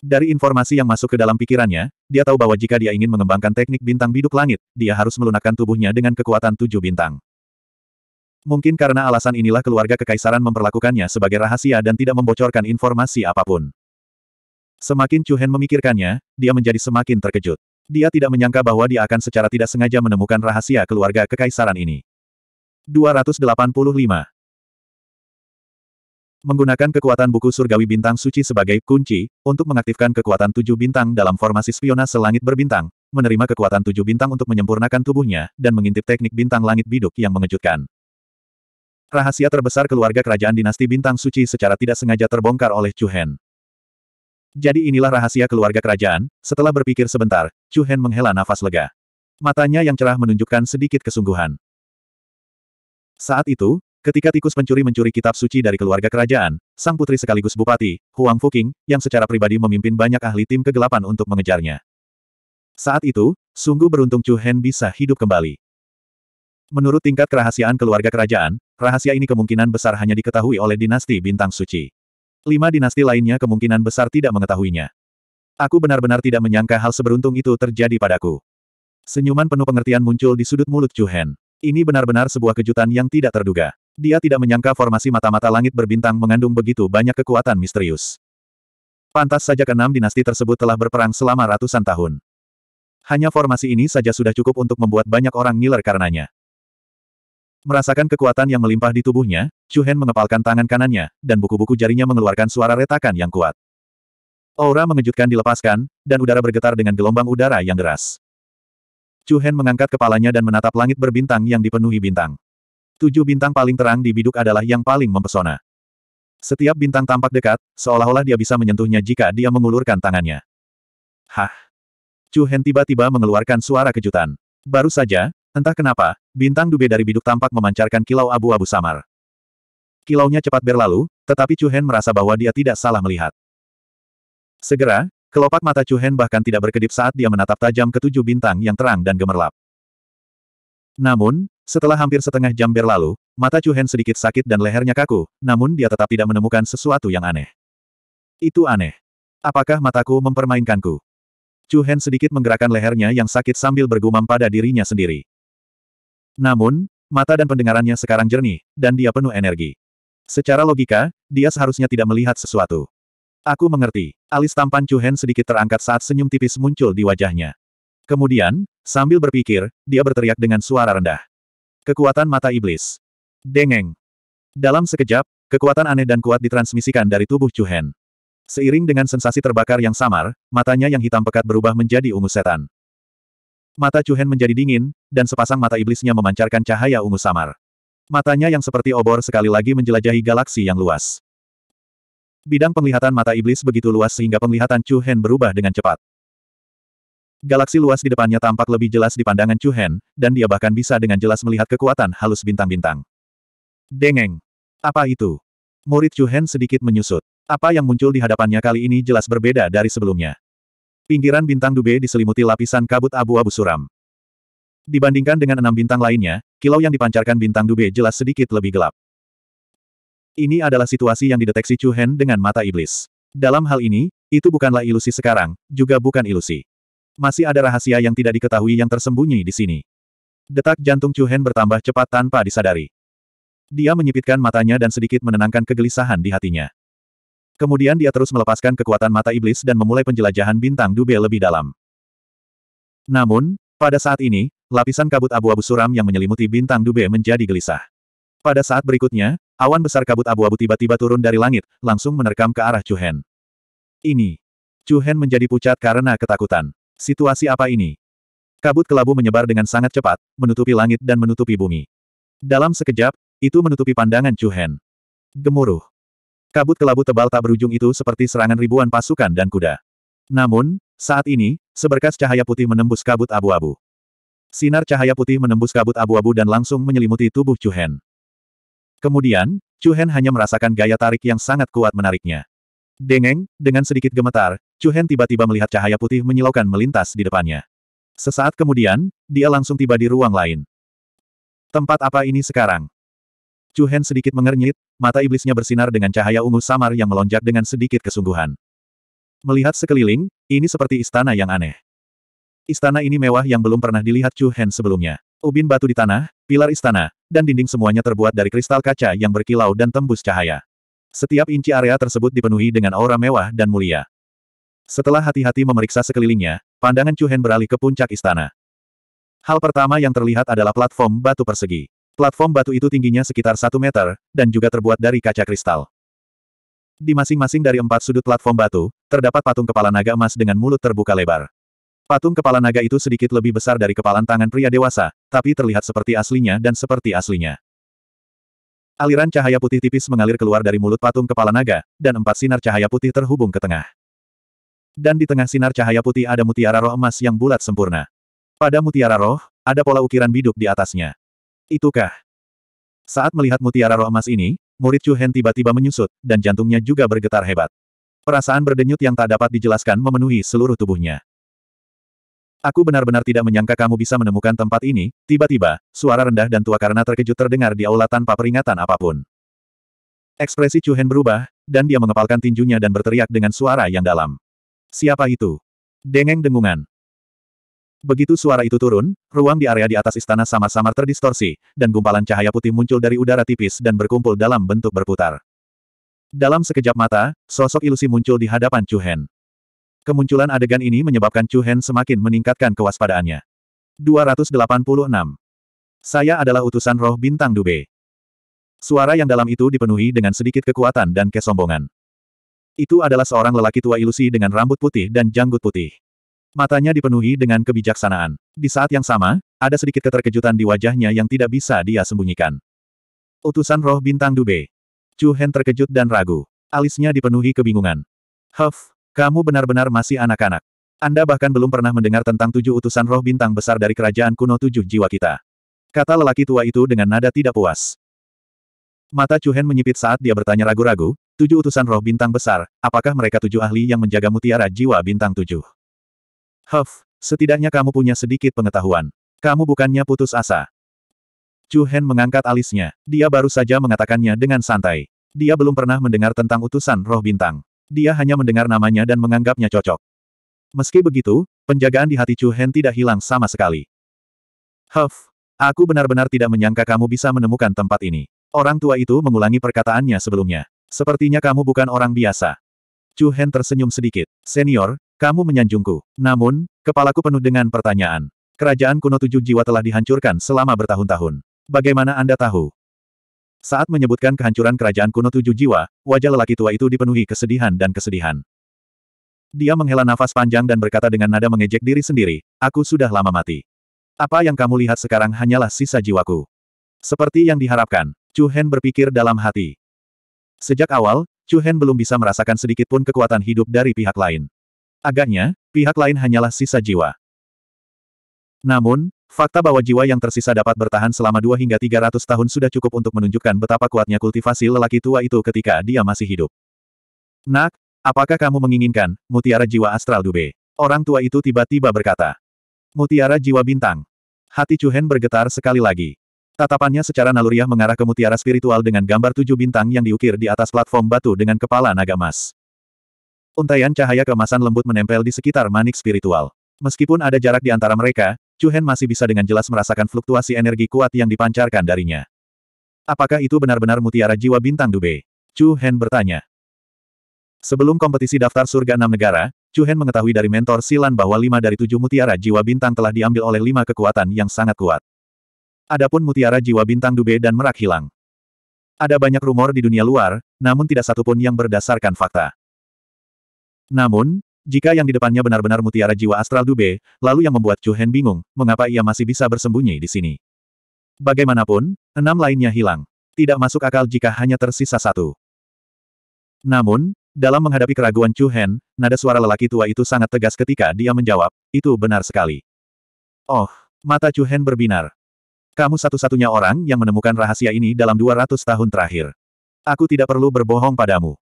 Dari informasi yang masuk ke dalam pikirannya, dia tahu bahwa jika dia ingin mengembangkan teknik bintang biduk langit, dia harus melunakkan tubuhnya dengan kekuatan tujuh bintang. Mungkin karena alasan inilah keluarga kekaisaran memperlakukannya sebagai rahasia dan tidak membocorkan informasi apapun. Semakin Cuhen memikirkannya, dia menjadi semakin terkejut. Dia tidak menyangka bahwa dia akan secara tidak sengaja menemukan rahasia keluarga kekaisaran ini. 285. Menggunakan kekuatan buku surgawi bintang suci sebagai kunci, untuk mengaktifkan kekuatan tujuh bintang dalam formasi spiona selangit berbintang, menerima kekuatan tujuh bintang untuk menyempurnakan tubuhnya, dan mengintip teknik bintang langit biduk yang mengejutkan. Rahasia terbesar keluarga kerajaan dinasti bintang suci secara tidak sengaja terbongkar oleh Chu Hen. Jadi inilah rahasia keluarga kerajaan, setelah berpikir sebentar, Chu Hen menghela nafas lega. Matanya yang cerah menunjukkan sedikit kesungguhan. Saat itu, Ketika tikus pencuri mencuri kitab suci dari keluarga kerajaan, sang putri sekaligus bupati, Huang Fuking, yang secara pribadi memimpin banyak ahli tim kegelapan untuk mengejarnya. Saat itu, sungguh beruntung Chu Hen bisa hidup kembali. Menurut tingkat kerahasiaan keluarga kerajaan, rahasia ini kemungkinan besar hanya diketahui oleh dinasti bintang suci. Lima dinasti lainnya kemungkinan besar tidak mengetahuinya. Aku benar-benar tidak menyangka hal seberuntung itu terjadi padaku. Senyuman penuh pengertian muncul di sudut mulut Chu Hen. Ini benar-benar sebuah kejutan yang tidak terduga. Dia tidak menyangka formasi mata-mata langit berbintang mengandung begitu banyak kekuatan misterius. Pantas saja keenam dinasti tersebut telah berperang selama ratusan tahun. Hanya formasi ini saja sudah cukup untuk membuat banyak orang ngiler karenanya. Merasakan kekuatan yang melimpah di tubuhnya, Chu Hen mengepalkan tangan kanannya, dan buku-buku jarinya mengeluarkan suara retakan yang kuat. Aura mengejutkan dilepaskan, dan udara bergetar dengan gelombang udara yang deras. Chu Hen mengangkat kepalanya dan menatap langit berbintang yang dipenuhi bintang. Tujuh bintang paling terang di biduk adalah yang paling mempesona. Setiap bintang tampak dekat, seolah-olah dia bisa menyentuhnya jika dia mengulurkan tangannya. Hah? Chu Hen tiba-tiba mengeluarkan suara kejutan. Baru saja, entah kenapa, bintang dube dari biduk tampak memancarkan kilau abu-abu samar. Kilaunya cepat berlalu, tetapi Chu Hen merasa bahwa dia tidak salah melihat. Segera, kelopak mata Chu Hen bahkan tidak berkedip saat dia menatap tajam ketujuh bintang yang terang dan gemerlap. Namun, setelah hampir setengah jam berlalu, mata Chu Hen sedikit sakit dan lehernya kaku, namun dia tetap tidak menemukan sesuatu yang aneh. Itu aneh. Apakah mataku mempermainkanku? Chu Hen sedikit menggerakkan lehernya yang sakit sambil bergumam pada dirinya sendiri. Namun, mata dan pendengarannya sekarang jernih, dan dia penuh energi. Secara logika, dia seharusnya tidak melihat sesuatu. Aku mengerti. Alis tampan Chu Hen sedikit terangkat saat senyum tipis muncul di wajahnya. Kemudian, sambil berpikir, dia berteriak dengan suara rendah. Kekuatan mata iblis. Dengeng. Dalam sekejap, kekuatan aneh dan kuat ditransmisikan dari tubuh Hen. Seiring dengan sensasi terbakar yang samar, matanya yang hitam pekat berubah menjadi ungu setan. Mata Hen menjadi dingin, dan sepasang mata iblisnya memancarkan cahaya ungu samar. Matanya yang seperti obor sekali lagi menjelajahi galaksi yang luas. Bidang penglihatan mata iblis begitu luas sehingga penglihatan Chu Hen berubah dengan cepat. Galaksi luas di depannya tampak lebih jelas di pandangan Chu Hen, dan dia bahkan bisa dengan jelas melihat kekuatan halus bintang-bintang. Dengeng! Apa itu? Murid Chu Hen sedikit menyusut. Apa yang muncul di hadapannya kali ini jelas berbeda dari sebelumnya. Pinggiran bintang dube diselimuti lapisan kabut abu-abu suram. Dibandingkan dengan enam bintang lainnya, kilau yang dipancarkan bintang dube jelas sedikit lebih gelap. Ini adalah situasi yang dideteksi Chu Hen dengan mata iblis. Dalam hal ini, itu bukanlah ilusi sekarang, juga bukan ilusi. Masih ada rahasia yang tidak diketahui yang tersembunyi di sini. Detak jantung Chu Hen bertambah cepat tanpa disadari. Dia menyipitkan matanya dan sedikit menenangkan kegelisahan di hatinya. Kemudian dia terus melepaskan kekuatan mata iblis dan memulai penjelajahan bintang dube lebih dalam. Namun, pada saat ini, lapisan kabut abu-abu suram yang menyelimuti bintang dube menjadi gelisah. Pada saat berikutnya, awan besar kabut abu-abu tiba-tiba turun dari langit, langsung menerkam ke arah Chu Hen. Ini. Chu Hen menjadi pucat karena ketakutan. Situasi apa ini? Kabut kelabu menyebar dengan sangat cepat, menutupi langit dan menutupi bumi. Dalam sekejap, itu menutupi pandangan Chu Hen. Gemuruh. Kabut kelabu tebal tak berujung itu seperti serangan ribuan pasukan dan kuda. Namun, saat ini, seberkas cahaya putih menembus kabut abu-abu. Sinar cahaya putih menembus kabut abu-abu dan langsung menyelimuti tubuh Chu Hen. Kemudian, Chu Hen hanya merasakan gaya tarik yang sangat kuat menariknya. Dengeng, dengan sedikit gemetar, Chu Hen tiba-tiba melihat cahaya putih menyilaukan melintas di depannya. Sesaat kemudian, dia langsung tiba di ruang lain. Tempat apa ini sekarang? Chu Hen sedikit mengernyit, mata iblisnya bersinar dengan cahaya ungu samar yang melonjak dengan sedikit kesungguhan. Melihat sekeliling, ini seperti istana yang aneh. Istana ini mewah yang belum pernah dilihat Chu Hen sebelumnya. Ubin batu di tanah, pilar istana, dan dinding semuanya terbuat dari kristal kaca yang berkilau dan tembus cahaya. Setiap inci area tersebut dipenuhi dengan aura mewah dan mulia. Setelah hati-hati memeriksa sekelilingnya, pandangan Chu Hen beralih ke puncak istana. Hal pertama yang terlihat adalah platform batu persegi. Platform batu itu tingginya sekitar satu meter, dan juga terbuat dari kaca kristal. Di masing-masing dari empat sudut platform batu, terdapat patung kepala naga emas dengan mulut terbuka lebar. Patung kepala naga itu sedikit lebih besar dari kepalan tangan pria dewasa, tapi terlihat seperti aslinya dan seperti aslinya. Aliran cahaya putih tipis mengalir keluar dari mulut patung kepala naga, dan empat sinar cahaya putih terhubung ke tengah. Dan di tengah sinar cahaya putih ada mutiara roh emas yang bulat sempurna. Pada mutiara roh, ada pola ukiran biduk di atasnya. Itukah? Saat melihat mutiara roh emas ini, murid Chu Hen tiba-tiba menyusut, dan jantungnya juga bergetar hebat. Perasaan berdenyut yang tak dapat dijelaskan memenuhi seluruh tubuhnya. Aku benar-benar tidak menyangka kamu bisa menemukan tempat ini, tiba-tiba, suara rendah dan tua karena terkejut terdengar di aula tanpa peringatan apapun. Ekspresi Chuhen berubah, dan dia mengepalkan tinjunya dan berteriak dengan suara yang dalam. Siapa itu? Dengeng dengungan. Begitu suara itu turun, ruang di area di atas istana sama samar terdistorsi, dan gumpalan cahaya putih muncul dari udara tipis dan berkumpul dalam bentuk berputar. Dalam sekejap mata, sosok ilusi muncul di hadapan Chuhen. Kemunculan adegan ini menyebabkan Chu Hen semakin meningkatkan kewaspadaannya. 286. Saya adalah utusan roh bintang Dube. Suara yang dalam itu dipenuhi dengan sedikit kekuatan dan kesombongan. Itu adalah seorang lelaki tua ilusi dengan rambut putih dan janggut putih. Matanya dipenuhi dengan kebijaksanaan. Di saat yang sama, ada sedikit keterkejutan di wajahnya yang tidak bisa dia sembunyikan. Utusan roh bintang Dube. Chu Hen terkejut dan ragu. Alisnya dipenuhi kebingungan. Huff, kamu benar-benar masih anak-anak. Anda bahkan belum pernah mendengar tentang tujuh utusan roh bintang besar dari kerajaan kuno tujuh jiwa kita. Kata lelaki tua itu dengan nada tidak puas. Mata Chuhen menyipit saat dia bertanya ragu-ragu, tujuh utusan roh bintang besar, apakah mereka tujuh ahli yang menjaga mutiara jiwa bintang tujuh? Huff, setidaknya kamu punya sedikit pengetahuan. Kamu bukannya putus asa. Chuhen mengangkat alisnya. Dia baru saja mengatakannya dengan santai. Dia belum pernah mendengar tentang utusan roh bintang. Dia hanya mendengar namanya dan menganggapnya cocok. Meski begitu, penjagaan di hati Chu Hen tidak hilang sama sekali. Huff, aku benar-benar tidak menyangka kamu bisa menemukan tempat ini. Orang tua itu mengulangi perkataannya sebelumnya. Sepertinya kamu bukan orang biasa. Chu Hen tersenyum sedikit. Senior, kamu menyanjungku. Namun, kepalaku penuh dengan pertanyaan. Kerajaan kuno tujuh jiwa telah dihancurkan selama bertahun-tahun. Bagaimana Anda tahu? Saat menyebutkan kehancuran kerajaan kuno tujuh jiwa, wajah lelaki tua itu dipenuhi kesedihan dan kesedihan. Dia menghela nafas panjang dan berkata dengan nada mengejek diri sendiri, aku sudah lama mati. Apa yang kamu lihat sekarang hanyalah sisa jiwaku. Seperti yang diharapkan, Chu Hen berpikir dalam hati. Sejak awal, Chu Hen belum bisa merasakan sedikit pun kekuatan hidup dari pihak lain. Agaknya, pihak lain hanyalah sisa jiwa. Namun, Fakta bahwa jiwa yang tersisa dapat bertahan selama 2 hingga 300 tahun sudah cukup untuk menunjukkan betapa kuatnya kultivasi lelaki tua itu ketika dia masih hidup. Nak, apakah kamu menginginkan, mutiara jiwa astral Dube? Orang tua itu tiba-tiba berkata. Mutiara jiwa bintang. Hati Chuhen bergetar sekali lagi. Tatapannya secara naluriah mengarah ke mutiara spiritual dengan gambar tujuh bintang yang diukir di atas platform batu dengan kepala naga emas. Untaian cahaya kemasan lembut menempel di sekitar manik spiritual. Meskipun ada jarak di antara mereka, Chu Hen masih bisa dengan jelas merasakan fluktuasi energi kuat yang dipancarkan darinya. Apakah itu benar-benar mutiara jiwa bintang Dubai? Chu Hen bertanya. Sebelum kompetisi daftar surga enam negara, Chu Hen mengetahui dari mentor Silan bahwa lima dari tujuh mutiara jiwa bintang telah diambil oleh lima kekuatan yang sangat kuat. Adapun mutiara jiwa bintang Dube dan Merak hilang. Ada banyak rumor di dunia luar, namun tidak satupun yang berdasarkan fakta. Namun, jika yang di depannya benar-benar mutiara jiwa astral Dube, lalu yang membuat Chu Hen bingung, mengapa ia masih bisa bersembunyi di sini. Bagaimanapun, enam lainnya hilang. Tidak masuk akal jika hanya tersisa satu. Namun, dalam menghadapi keraguan Chu Hen, nada suara lelaki tua itu sangat tegas ketika dia menjawab, itu benar sekali. Oh, mata Chu Hen berbinar. Kamu satu-satunya orang yang menemukan rahasia ini dalam 200 tahun terakhir. Aku tidak perlu berbohong padamu.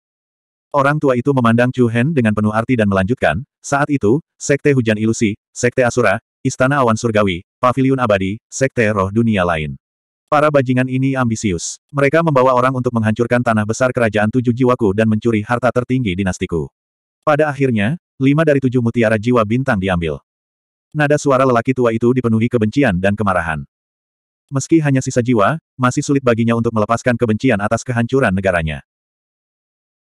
Orang tua itu memandang Chu Hen dengan penuh arti dan melanjutkan, saat itu, Sekte Hujan Ilusi, Sekte Asura, Istana Awan Surgawi, Paviliun Abadi, Sekte Roh Dunia lain. Para bajingan ini ambisius. Mereka membawa orang untuk menghancurkan tanah besar kerajaan tujuh jiwaku dan mencuri harta tertinggi dinastiku. Pada akhirnya, lima dari tujuh mutiara jiwa bintang diambil. Nada suara lelaki tua itu dipenuhi kebencian dan kemarahan. Meski hanya sisa jiwa, masih sulit baginya untuk melepaskan kebencian atas kehancuran negaranya.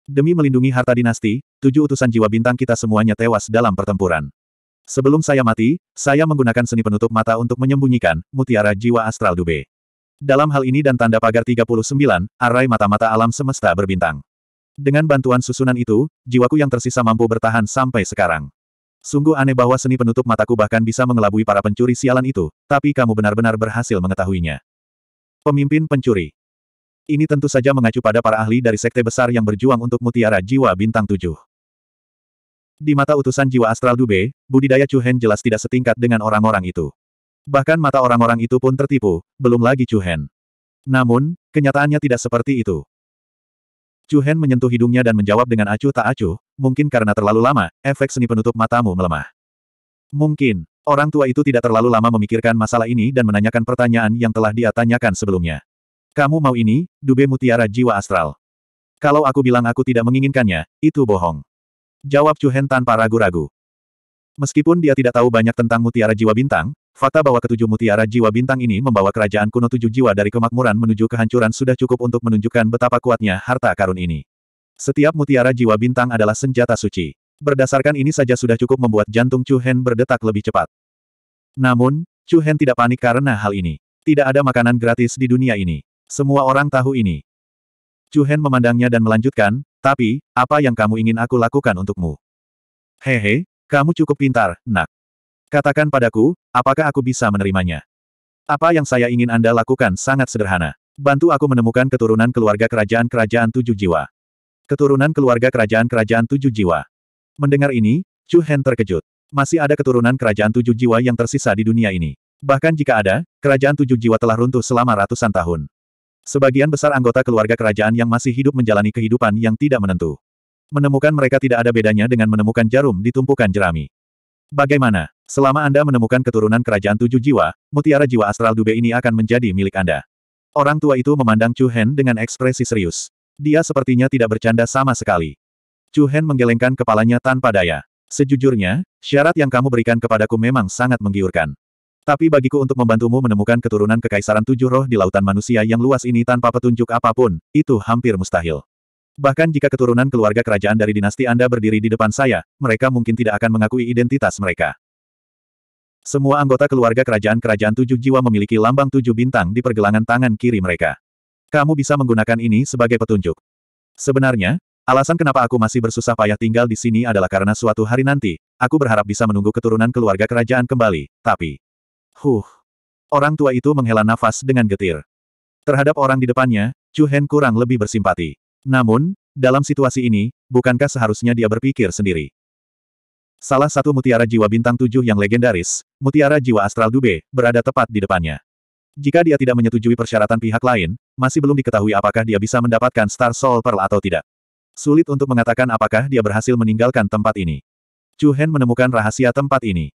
Demi melindungi harta dinasti, tujuh utusan jiwa bintang kita semuanya tewas dalam pertempuran. Sebelum saya mati, saya menggunakan seni penutup mata untuk menyembunyikan mutiara jiwa astral Dube. Dalam hal ini dan tanda pagar 39, arai mata-mata alam semesta berbintang. Dengan bantuan susunan itu, jiwaku yang tersisa mampu bertahan sampai sekarang. Sungguh aneh bahwa seni penutup mataku bahkan bisa mengelabui para pencuri sialan itu, tapi kamu benar-benar berhasil mengetahuinya. Pemimpin pencuri. Ini tentu saja mengacu pada para ahli dari sekte besar yang berjuang untuk mutiara jiwa bintang tujuh. Di mata utusan jiwa astral Dube, budidaya Chuhen jelas tidak setingkat dengan orang-orang itu. Bahkan mata orang-orang itu pun tertipu, belum lagi Chuhen. Namun, kenyataannya tidak seperti itu. Chuhen menyentuh hidungnya dan menjawab dengan acuh tak acuh, mungkin karena terlalu lama, efek seni penutup matamu melemah. Mungkin, orang tua itu tidak terlalu lama memikirkan masalah ini dan menanyakan pertanyaan yang telah dia tanyakan sebelumnya. Kamu mau ini, Dube Mutiara Jiwa Astral. Kalau aku bilang aku tidak menginginkannya, itu bohong. Jawab Chuhen tanpa ragu-ragu. Meskipun dia tidak tahu banyak tentang Mutiara Jiwa Bintang, fakta bahwa ketujuh Mutiara Jiwa Bintang ini membawa kerajaan kuno tujuh jiwa dari kemakmuran menuju kehancuran sudah cukup untuk menunjukkan betapa kuatnya harta karun ini. Setiap Mutiara Jiwa Bintang adalah senjata suci. Berdasarkan ini saja sudah cukup membuat jantung Chuhen berdetak lebih cepat. Namun, Chuhen tidak panik karena hal ini. Tidak ada makanan gratis di dunia ini. Semua orang tahu ini. Chu Hen memandangnya dan melanjutkan, tapi, apa yang kamu ingin aku lakukan untukmu? Hehe, kamu cukup pintar, nak. Katakan padaku, apakah aku bisa menerimanya? Apa yang saya ingin Anda lakukan sangat sederhana. Bantu aku menemukan keturunan keluarga kerajaan-kerajaan tujuh jiwa. Keturunan keluarga kerajaan-kerajaan tujuh jiwa. Mendengar ini, Chu Hen terkejut. Masih ada keturunan kerajaan tujuh jiwa yang tersisa di dunia ini. Bahkan jika ada, kerajaan tujuh jiwa telah runtuh selama ratusan tahun. Sebagian besar anggota keluarga kerajaan yang masih hidup menjalani kehidupan yang tidak menentu. Menemukan mereka tidak ada bedanya dengan menemukan jarum di tumpukan jerami. Bagaimana? Selama Anda menemukan keturunan kerajaan tujuh jiwa, mutiara jiwa astral dube ini akan menjadi milik Anda. Orang tua itu memandang Chu Hen dengan ekspresi serius. Dia sepertinya tidak bercanda sama sekali. Chu Hen menggelengkan kepalanya tanpa daya. Sejujurnya, syarat yang kamu berikan kepadaku memang sangat menggiurkan. Tapi bagiku untuk membantumu menemukan keturunan kekaisaran tujuh roh di lautan manusia yang luas ini tanpa petunjuk apapun, itu hampir mustahil. Bahkan jika keturunan keluarga kerajaan dari dinasti Anda berdiri di depan saya, mereka mungkin tidak akan mengakui identitas mereka. Semua anggota keluarga kerajaan-kerajaan tujuh jiwa memiliki lambang tujuh bintang di pergelangan tangan kiri mereka. Kamu bisa menggunakan ini sebagai petunjuk. Sebenarnya, Alasan kenapa aku masih bersusah payah tinggal di sini adalah karena suatu hari nanti, aku berharap bisa menunggu keturunan keluarga kerajaan kembali, tapi... Huh. Orang tua itu menghela nafas dengan getir. Terhadap orang di depannya, Chu Hen kurang lebih bersimpati. Namun, dalam situasi ini, bukankah seharusnya dia berpikir sendiri? Salah satu mutiara jiwa bintang tujuh yang legendaris, mutiara jiwa astral Dube, berada tepat di depannya. Jika dia tidak menyetujui persyaratan pihak lain, masih belum diketahui apakah dia bisa mendapatkan Star Soul Pearl atau tidak. Sulit untuk mengatakan apakah dia berhasil meninggalkan tempat ini. Chu Hen menemukan rahasia tempat ini.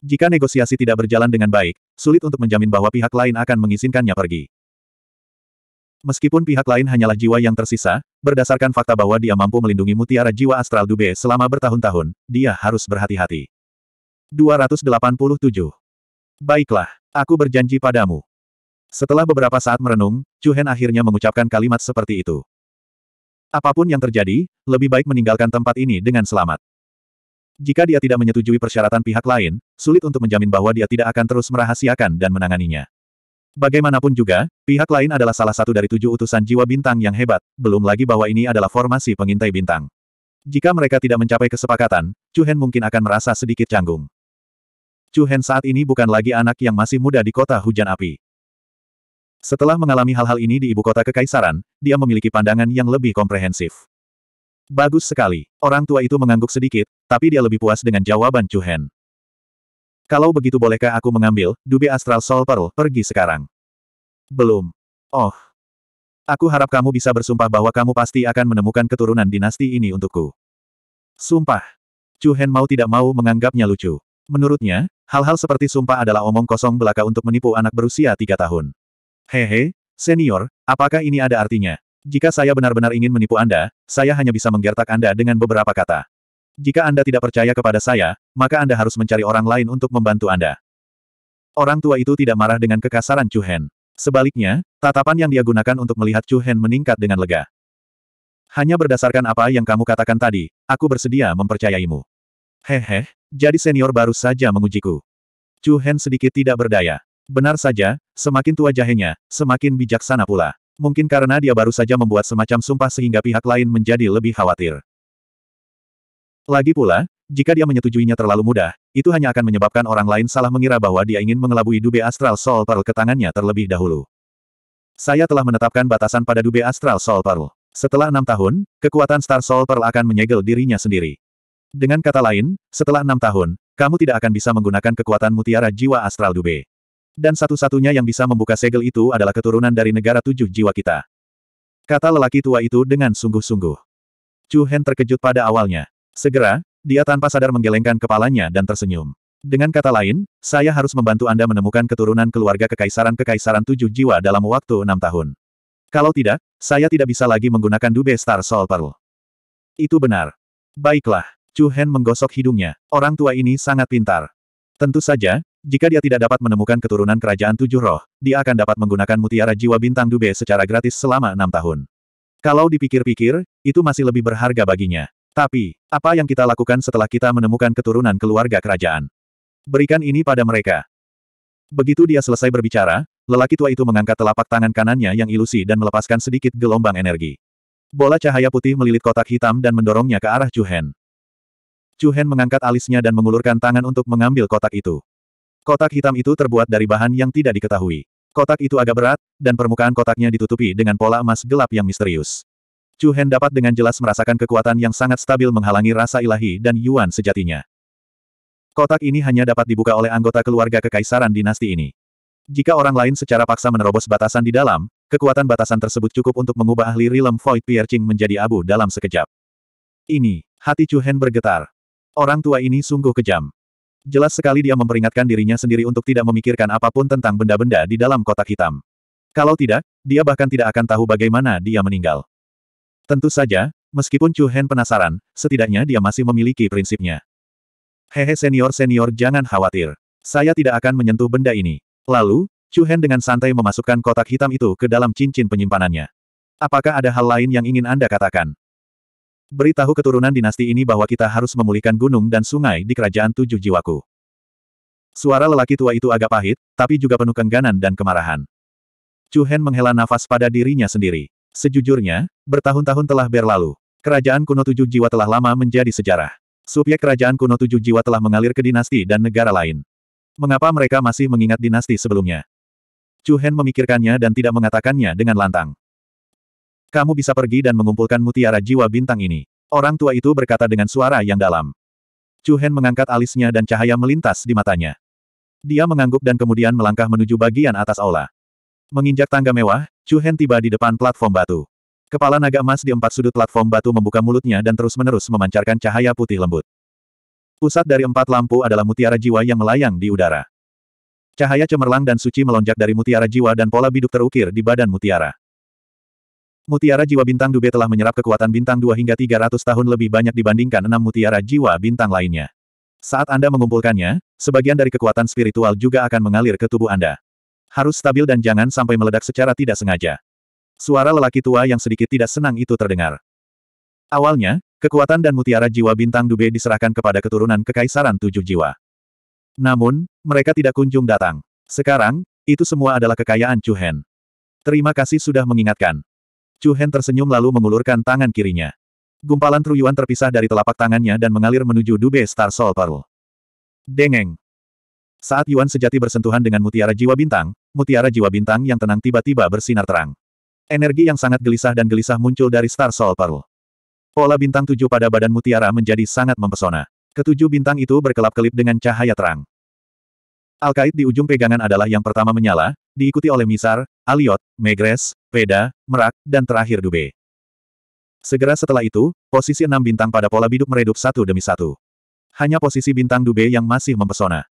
Jika negosiasi tidak berjalan dengan baik, sulit untuk menjamin bahwa pihak lain akan mengizinkannya pergi. Meskipun pihak lain hanyalah jiwa yang tersisa, berdasarkan fakta bahwa dia mampu melindungi mutiara jiwa astral Dube selama bertahun-tahun, dia harus berhati-hati. 287. Baiklah, aku berjanji padamu. Setelah beberapa saat merenung, Chuhen akhirnya mengucapkan kalimat seperti itu. Apapun yang terjadi, lebih baik meninggalkan tempat ini dengan selamat. Jika dia tidak menyetujui persyaratan pihak lain, sulit untuk menjamin bahwa dia tidak akan terus merahasiakan dan menanganinya. Bagaimanapun juga, pihak lain adalah salah satu dari tujuh utusan jiwa bintang yang hebat, belum lagi bahwa ini adalah formasi pengintai bintang. Jika mereka tidak mencapai kesepakatan, Chuhen mungkin akan merasa sedikit canggung. Chuhen saat ini bukan lagi anak yang masih muda di kota hujan api. Setelah mengalami hal-hal ini di ibu kota kekaisaran, dia memiliki pandangan yang lebih komprehensif. Bagus sekali. Orang tua itu mengangguk sedikit, tapi dia lebih puas dengan jawaban Chu Hen. Kalau begitu bolehkah aku mengambil, Dube Astral Soul Pearl, pergi sekarang? Belum. Oh. Aku harap kamu bisa bersumpah bahwa kamu pasti akan menemukan keturunan dinasti ini untukku. Sumpah. Chu Hen mau tidak mau menganggapnya lucu. Menurutnya, hal-hal seperti sumpah adalah omong kosong belaka untuk menipu anak berusia tiga tahun. Hehe, senior, apakah ini ada artinya? Jika saya benar-benar ingin menipu Anda, saya hanya bisa menggertak Anda dengan beberapa kata. Jika Anda tidak percaya kepada saya, maka Anda harus mencari orang lain untuk membantu Anda. Orang tua itu tidak marah dengan kekasaran Chu Hen. Sebaliknya, tatapan yang dia gunakan untuk melihat Chu Hen meningkat dengan lega. Hanya berdasarkan apa yang kamu katakan tadi, aku bersedia mempercayaimu. Hehe, jadi senior baru saja mengujiku. Chu Hen sedikit tidak berdaya. Benar saja, semakin tua jahenya, semakin bijaksana pula. Mungkin karena dia baru saja membuat semacam sumpah sehingga pihak lain menjadi lebih khawatir. Lagi pula, jika dia menyetujuinya terlalu mudah, itu hanya akan menyebabkan orang lain salah mengira bahwa dia ingin mengelabui Dube Astral Soul Pearl ke tangannya terlebih dahulu. Saya telah menetapkan batasan pada Dube Astral Soul Pearl. Setelah enam tahun, kekuatan Star Soul Pearl akan menyegel dirinya sendiri. Dengan kata lain, setelah enam tahun, kamu tidak akan bisa menggunakan kekuatan mutiara jiwa Astral Dube. Dan satu-satunya yang bisa membuka segel itu adalah keturunan dari negara tujuh jiwa kita. Kata lelaki tua itu dengan sungguh-sungguh. Chu Hen terkejut pada awalnya. Segera, dia tanpa sadar menggelengkan kepalanya dan tersenyum. Dengan kata lain, saya harus membantu Anda menemukan keturunan keluarga kekaisaran-kekaisaran tujuh jiwa dalam waktu enam tahun. Kalau tidak, saya tidak bisa lagi menggunakan Dube Star Soul Pearl. Itu benar. Baiklah, Chu Hen menggosok hidungnya. Orang tua ini sangat pintar. Tentu saja, jika dia tidak dapat menemukan keturunan kerajaan tujuh roh, dia akan dapat menggunakan mutiara jiwa bintang Dube secara gratis selama enam tahun. Kalau dipikir-pikir, itu masih lebih berharga baginya. Tapi, apa yang kita lakukan setelah kita menemukan keturunan keluarga kerajaan? Berikan ini pada mereka. Begitu dia selesai berbicara, lelaki tua itu mengangkat telapak tangan kanannya yang ilusi dan melepaskan sedikit gelombang energi. Bola cahaya putih melilit kotak hitam dan mendorongnya ke arah Chuhen. Hen mengangkat alisnya dan mengulurkan tangan untuk mengambil kotak itu. Kotak hitam itu terbuat dari bahan yang tidak diketahui. Kotak itu agak berat, dan permukaan kotaknya ditutupi dengan pola emas gelap yang misterius. Chu Hen dapat dengan jelas merasakan kekuatan yang sangat stabil menghalangi rasa ilahi dan Yuan sejatinya. Kotak ini hanya dapat dibuka oleh anggota keluarga kekaisaran dinasti ini. Jika orang lain secara paksa menerobos batasan di dalam, kekuatan batasan tersebut cukup untuk mengubah ahli rilem Void Piercing menjadi abu dalam sekejap. Ini, hati Chu Hen bergetar. Orang tua ini sungguh kejam. Jelas sekali dia memperingatkan dirinya sendiri untuk tidak memikirkan apapun tentang benda-benda di dalam kotak hitam. Kalau tidak, dia bahkan tidak akan tahu bagaimana dia meninggal. Tentu saja, meskipun Chu Hen penasaran, setidaknya dia masih memiliki prinsipnya. Hehe senior-senior jangan khawatir. Saya tidak akan menyentuh benda ini. Lalu, Chu Hen dengan santai memasukkan kotak hitam itu ke dalam cincin penyimpanannya. Apakah ada hal lain yang ingin Anda katakan? Beritahu keturunan dinasti ini bahwa kita harus memulihkan gunung dan sungai di kerajaan tujuh jiwaku. Suara lelaki tua itu agak pahit, tapi juga penuh kengganan dan kemarahan. Chu Hen menghela nafas pada dirinya sendiri. Sejujurnya, bertahun-tahun telah berlalu. Kerajaan kuno tujuh jiwa telah lama menjadi sejarah. Subyek kerajaan kuno tujuh jiwa telah mengalir ke dinasti dan negara lain. Mengapa mereka masih mengingat dinasti sebelumnya? Chu Hen memikirkannya dan tidak mengatakannya dengan lantang. Kamu bisa pergi dan mengumpulkan mutiara jiwa bintang ini. Orang tua itu berkata dengan suara yang dalam. Chu Hen mengangkat alisnya dan cahaya melintas di matanya. Dia mengangguk dan kemudian melangkah menuju bagian atas aula. Menginjak tangga mewah, Chu Hen tiba di depan platform batu. Kepala naga emas di empat sudut platform batu membuka mulutnya dan terus-menerus memancarkan cahaya putih lembut. Pusat dari empat lampu adalah mutiara jiwa yang melayang di udara. Cahaya cemerlang dan suci melonjak dari mutiara jiwa dan pola biduk terukir di badan mutiara. Mutiara jiwa bintang Dube telah menyerap kekuatan bintang 2 hingga 300 tahun lebih banyak dibandingkan enam mutiara jiwa bintang lainnya. Saat Anda mengumpulkannya, sebagian dari kekuatan spiritual juga akan mengalir ke tubuh Anda. Harus stabil dan jangan sampai meledak secara tidak sengaja. Suara lelaki tua yang sedikit tidak senang itu terdengar. Awalnya, kekuatan dan mutiara jiwa bintang Dube diserahkan kepada keturunan Kekaisaran Tujuh Jiwa. Namun, mereka tidak kunjung datang. Sekarang, itu semua adalah kekayaan Chuhen. Terima kasih sudah mengingatkan. Chuhen tersenyum lalu mengulurkan tangan kirinya. Gumpalan truyuan terpisah dari telapak tangannya dan mengalir menuju Dube Star Soul Pearl. Dengeng. Saat Yuan sejati bersentuhan dengan mutiara jiwa bintang, mutiara jiwa bintang yang tenang tiba-tiba bersinar terang. Energi yang sangat gelisah dan gelisah muncul dari Star Soul Pearl. Pola bintang tujuh pada badan mutiara menjadi sangat mempesona. Ketujuh bintang itu berkelap-kelip dengan cahaya terang. Alkait di ujung pegangan adalah yang pertama menyala, diikuti oleh Misar, Aliot, Megres, Peda, Merak, dan terakhir Dube. Segera setelah itu, posisi enam bintang pada pola biduk meredup satu demi satu. Hanya posisi bintang Dube yang masih mempesona.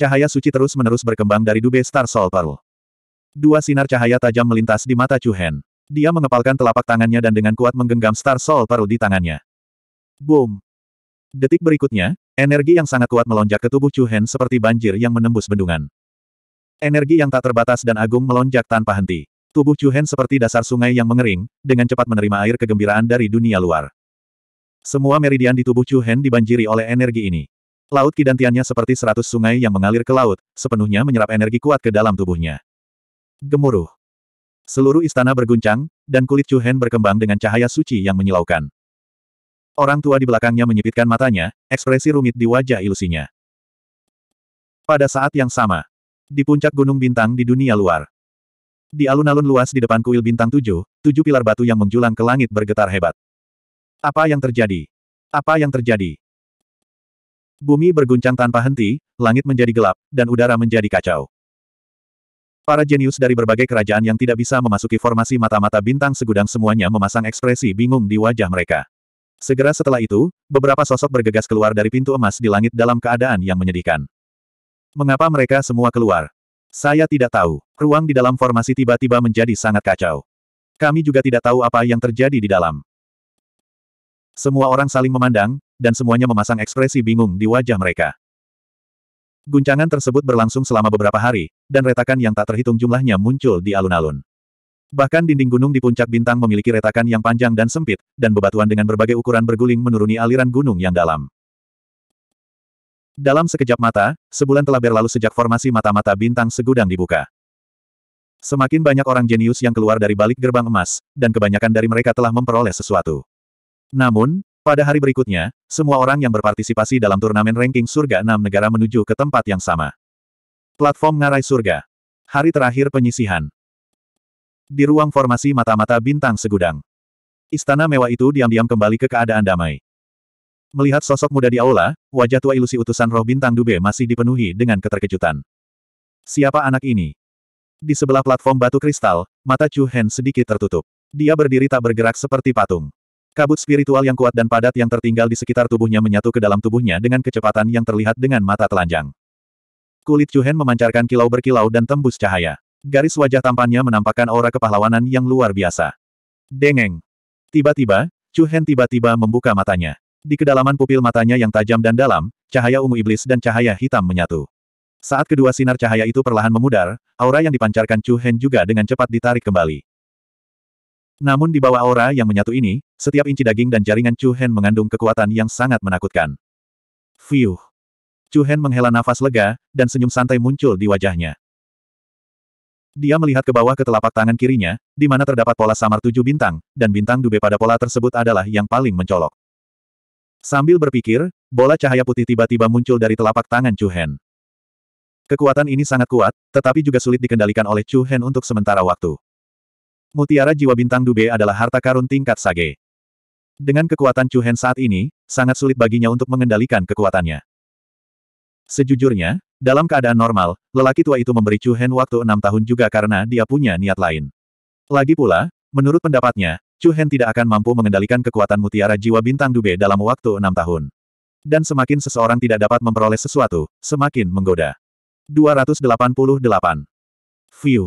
Cahaya suci terus-menerus berkembang dari Dube Star Soul Pearl. Dua sinar cahaya tajam melintas di mata Chu Hen. Dia mengepalkan telapak tangannya dan dengan kuat menggenggam Star Soul Pearl di tangannya. Boom! Detik berikutnya, energi yang sangat kuat melonjak ke tubuh Chu Hen seperti banjir yang menembus bendungan. Energi yang tak terbatas dan agung melonjak tanpa henti. Tubuh Chu Hen seperti dasar sungai yang mengering, dengan cepat menerima air kegembiraan dari dunia luar. Semua meridian di tubuh Chu Hen dibanjiri oleh energi ini. Laut kidantiannya seperti seratus sungai yang mengalir ke laut, sepenuhnya menyerap energi kuat ke dalam tubuhnya. Gemuruh. Seluruh istana berguncang, dan kulit Chu Hen berkembang dengan cahaya suci yang menyilaukan. Orang tua di belakangnya menyipitkan matanya, ekspresi rumit di wajah ilusinya. Pada saat yang sama, di puncak gunung bintang di dunia luar. Di alun-alun luas di depan kuil bintang tujuh, tujuh pilar batu yang menjulang ke langit bergetar hebat. Apa yang terjadi? Apa yang terjadi? Bumi berguncang tanpa henti, langit menjadi gelap, dan udara menjadi kacau. Para jenius dari berbagai kerajaan yang tidak bisa memasuki formasi mata-mata bintang segudang semuanya memasang ekspresi bingung di wajah mereka. Segera setelah itu, beberapa sosok bergegas keluar dari pintu emas di langit dalam keadaan yang menyedihkan. Mengapa mereka semua keluar? Saya tidak tahu. Ruang di dalam formasi tiba-tiba menjadi sangat kacau. Kami juga tidak tahu apa yang terjadi di dalam. Semua orang saling memandang, dan semuanya memasang ekspresi bingung di wajah mereka. Guncangan tersebut berlangsung selama beberapa hari, dan retakan yang tak terhitung jumlahnya muncul di alun-alun. Bahkan dinding gunung di puncak bintang memiliki retakan yang panjang dan sempit, dan bebatuan dengan berbagai ukuran berguling menuruni aliran gunung yang dalam. Dalam sekejap mata, sebulan telah berlalu sejak formasi mata-mata bintang segudang dibuka. Semakin banyak orang jenius yang keluar dari balik gerbang emas, dan kebanyakan dari mereka telah memperoleh sesuatu. Namun, pada hari berikutnya, semua orang yang berpartisipasi dalam turnamen ranking surga enam negara menuju ke tempat yang sama. Platform Ngarai Surga. Hari terakhir penyisihan. Di ruang formasi mata-mata bintang segudang. Istana mewah itu diam-diam kembali ke keadaan damai. Melihat sosok muda di aula, wajah tua ilusi utusan roh bintang Dube masih dipenuhi dengan keterkejutan. Siapa anak ini? Di sebelah platform batu kristal, mata Chu Hen sedikit tertutup. Dia berdiri tak bergerak seperti patung. Kabut spiritual yang kuat dan padat yang tertinggal di sekitar tubuhnya menyatu ke dalam tubuhnya dengan kecepatan yang terlihat dengan mata telanjang. Kulit Hen memancarkan kilau berkilau dan tembus cahaya. Garis wajah tampannya menampakkan aura kepahlawanan yang luar biasa. Dengeng. Tiba-tiba, Hen tiba-tiba membuka matanya. Di kedalaman pupil matanya yang tajam dan dalam, cahaya ungu iblis dan cahaya hitam menyatu. Saat kedua sinar cahaya itu perlahan memudar, aura yang dipancarkan Chu Hen juga dengan cepat ditarik kembali. Namun di bawah aura yang menyatu ini, setiap inci daging dan jaringan Chu Hen mengandung kekuatan yang sangat menakutkan. Fiuh. Chu Hen menghela nafas lega, dan senyum santai muncul di wajahnya. Dia melihat ke bawah ke telapak tangan kirinya, di mana terdapat pola samar tujuh bintang, dan bintang dube pada pola tersebut adalah yang paling mencolok. Sambil berpikir, bola cahaya putih tiba-tiba muncul dari telapak tangan Chu Hen. Kekuatan ini sangat kuat, tetapi juga sulit dikendalikan oleh Chu Hen untuk sementara waktu. Mutiara jiwa bintang Dube adalah harta karun tingkat Sage. Dengan kekuatan Chu Hen saat ini, sangat sulit baginya untuk mengendalikan kekuatannya. Sejujurnya, dalam keadaan normal, lelaki tua itu memberi Chu Hen waktu enam tahun juga karena dia punya niat lain. Lagi pula, menurut pendapatnya, Chu Hen tidak akan mampu mengendalikan kekuatan mutiara jiwa bintang Dube dalam waktu enam tahun. Dan semakin seseorang tidak dapat memperoleh sesuatu, semakin menggoda. 288. View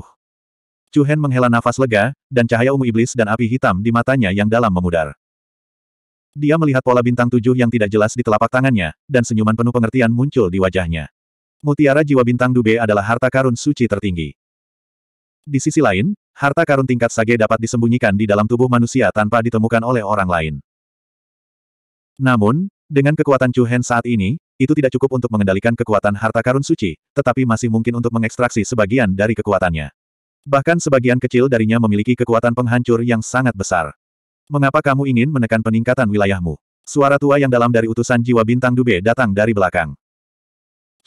Chu Hen menghela nafas lega, dan cahaya ungu iblis dan api hitam di matanya yang dalam memudar. Dia melihat pola bintang tujuh yang tidak jelas di telapak tangannya, dan senyuman penuh pengertian muncul di wajahnya. Mutiara jiwa bintang Dube adalah harta karun suci tertinggi. Di sisi lain, harta karun tingkat sage dapat disembunyikan di dalam tubuh manusia tanpa ditemukan oleh orang lain. Namun, dengan kekuatan Chu Hen saat ini, itu tidak cukup untuk mengendalikan kekuatan harta karun suci, tetapi masih mungkin untuk mengekstraksi sebagian dari kekuatannya. Bahkan sebagian kecil darinya memiliki kekuatan penghancur yang sangat besar. Mengapa kamu ingin menekan peningkatan wilayahmu? Suara tua yang dalam dari utusan jiwa bintang Dube datang dari belakang.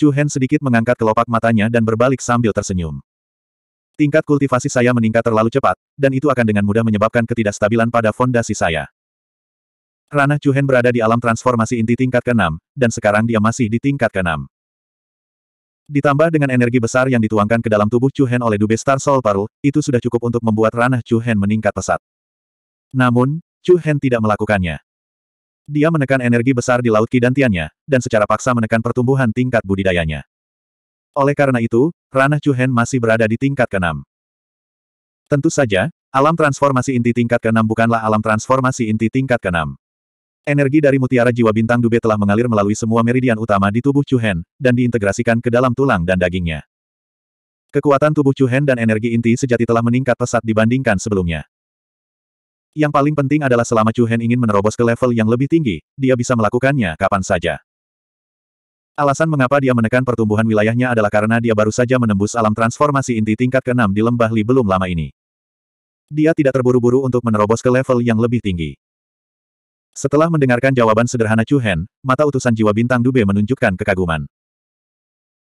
Chu Hen sedikit mengangkat kelopak matanya dan berbalik sambil tersenyum. Tingkat kultivasi saya meningkat terlalu cepat, dan itu akan dengan mudah menyebabkan ketidakstabilan pada fondasi saya. Ranah Chu Hen berada di alam transformasi inti tingkat ke-6, dan sekarang dia masih di tingkat ke-6. Ditambah dengan energi besar yang dituangkan ke dalam tubuh Chu Hen oleh Dube Star Soul Paru, itu sudah cukup untuk membuat ranah Chu Hen meningkat pesat. Namun, Chu Hen tidak melakukannya. Dia menekan energi besar di laut kidantiannya, dan secara paksa menekan pertumbuhan tingkat budidayanya. Oleh karena itu, ranah Chu Hen masih berada di tingkat keenam. Tentu saja, alam transformasi inti tingkat keenam bukanlah alam transformasi inti tingkat keenam. Energi dari mutiara jiwa bintang Dube telah mengalir melalui semua meridian utama di tubuh Chuhen, dan diintegrasikan ke dalam tulang dan dagingnya. Kekuatan tubuh Chuhen dan energi inti sejati telah meningkat pesat dibandingkan sebelumnya. Yang paling penting adalah selama Chuhen ingin menerobos ke level yang lebih tinggi, dia bisa melakukannya kapan saja. Alasan mengapa dia menekan pertumbuhan wilayahnya adalah karena dia baru saja menembus alam transformasi inti tingkat ke-6 di lembah Li belum lama ini. Dia tidak terburu-buru untuk menerobos ke level yang lebih tinggi. Setelah mendengarkan jawaban sederhana Chu Hen, mata utusan jiwa bintang Dube menunjukkan kekaguman.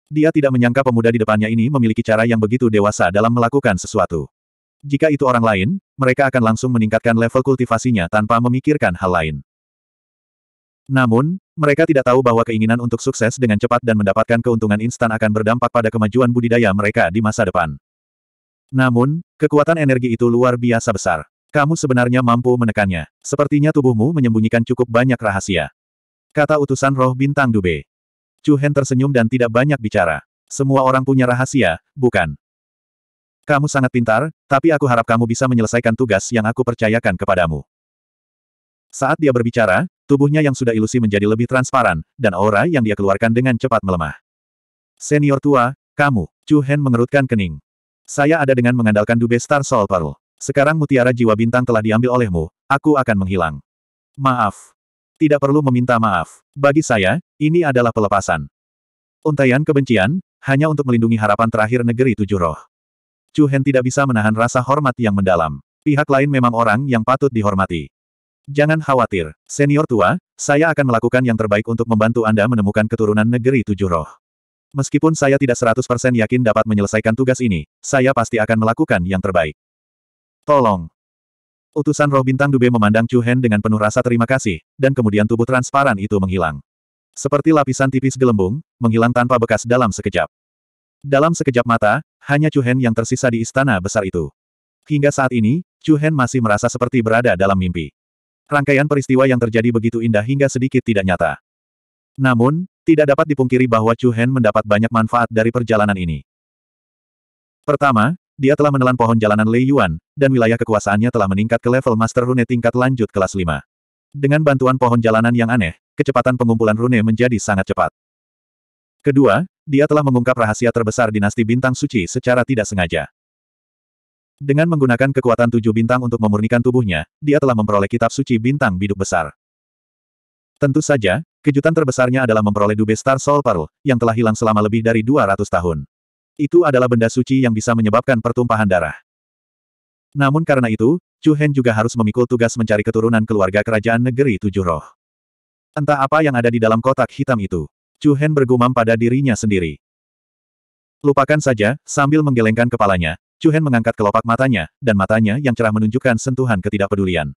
Dia tidak menyangka pemuda di depannya ini memiliki cara yang begitu dewasa dalam melakukan sesuatu. Jika itu orang lain, mereka akan langsung meningkatkan level kultivasinya tanpa memikirkan hal lain. Namun, mereka tidak tahu bahwa keinginan untuk sukses dengan cepat dan mendapatkan keuntungan instan akan berdampak pada kemajuan budidaya mereka di masa depan. Namun, kekuatan energi itu luar biasa besar. Kamu sebenarnya mampu menekannya. Sepertinya tubuhmu menyembunyikan cukup banyak rahasia. Kata utusan roh bintang Dube. Chu Hen tersenyum dan tidak banyak bicara. Semua orang punya rahasia, bukan? Kamu sangat pintar, tapi aku harap kamu bisa menyelesaikan tugas yang aku percayakan kepadamu. Saat dia berbicara, tubuhnya yang sudah ilusi menjadi lebih transparan, dan aura yang dia keluarkan dengan cepat melemah. Senior tua, kamu, Chu Hen mengerutkan kening. Saya ada dengan mengandalkan Dube Star Soul Pearl. Sekarang mutiara jiwa bintang telah diambil olehmu, aku akan menghilang. Maaf. Tidak perlu meminta maaf. Bagi saya, ini adalah pelepasan. Untaian kebencian, hanya untuk melindungi harapan terakhir negeri tujuh roh. Chu Hen tidak bisa menahan rasa hormat yang mendalam. Pihak lain memang orang yang patut dihormati. Jangan khawatir, senior tua, saya akan melakukan yang terbaik untuk membantu Anda menemukan keturunan negeri tujuh roh. Meskipun saya tidak 100% yakin dapat menyelesaikan tugas ini, saya pasti akan melakukan yang terbaik. Tolong. Utusan roh bintang Dube memandang Chu Hen dengan penuh rasa terima kasih, dan kemudian tubuh transparan itu menghilang. Seperti lapisan tipis gelembung, menghilang tanpa bekas dalam sekejap. Dalam sekejap mata, hanya Chu Hen yang tersisa di istana besar itu. Hingga saat ini, Chu Hen masih merasa seperti berada dalam mimpi. Rangkaian peristiwa yang terjadi begitu indah hingga sedikit tidak nyata. Namun, tidak dapat dipungkiri bahwa Chu Hen mendapat banyak manfaat dari perjalanan ini. Pertama, dia telah menelan pohon jalanan Lei Yuan, dan wilayah kekuasaannya telah meningkat ke level Master Rune tingkat lanjut kelas 5. Dengan bantuan pohon jalanan yang aneh, kecepatan pengumpulan rune menjadi sangat cepat. Kedua, dia telah mengungkap rahasia terbesar dinasti bintang suci secara tidak sengaja. Dengan menggunakan kekuatan tujuh bintang untuk memurnikan tubuhnya, dia telah memperoleh kitab suci bintang biduk besar. Tentu saja, kejutan terbesarnya adalah memperoleh Dube Star Soul Pearl, yang telah hilang selama lebih dari 200 tahun. Itu adalah benda suci yang bisa menyebabkan pertumpahan darah. Namun karena itu, Chu Hen juga harus memikul tugas mencari keturunan keluarga kerajaan negeri tujuh roh. Entah apa yang ada di dalam kotak hitam itu. Chu Hen bergumam pada dirinya sendiri. Lupakan saja, sambil menggelengkan kepalanya, Chu Hen mengangkat kelopak matanya, dan matanya yang cerah menunjukkan sentuhan ketidakpedulian.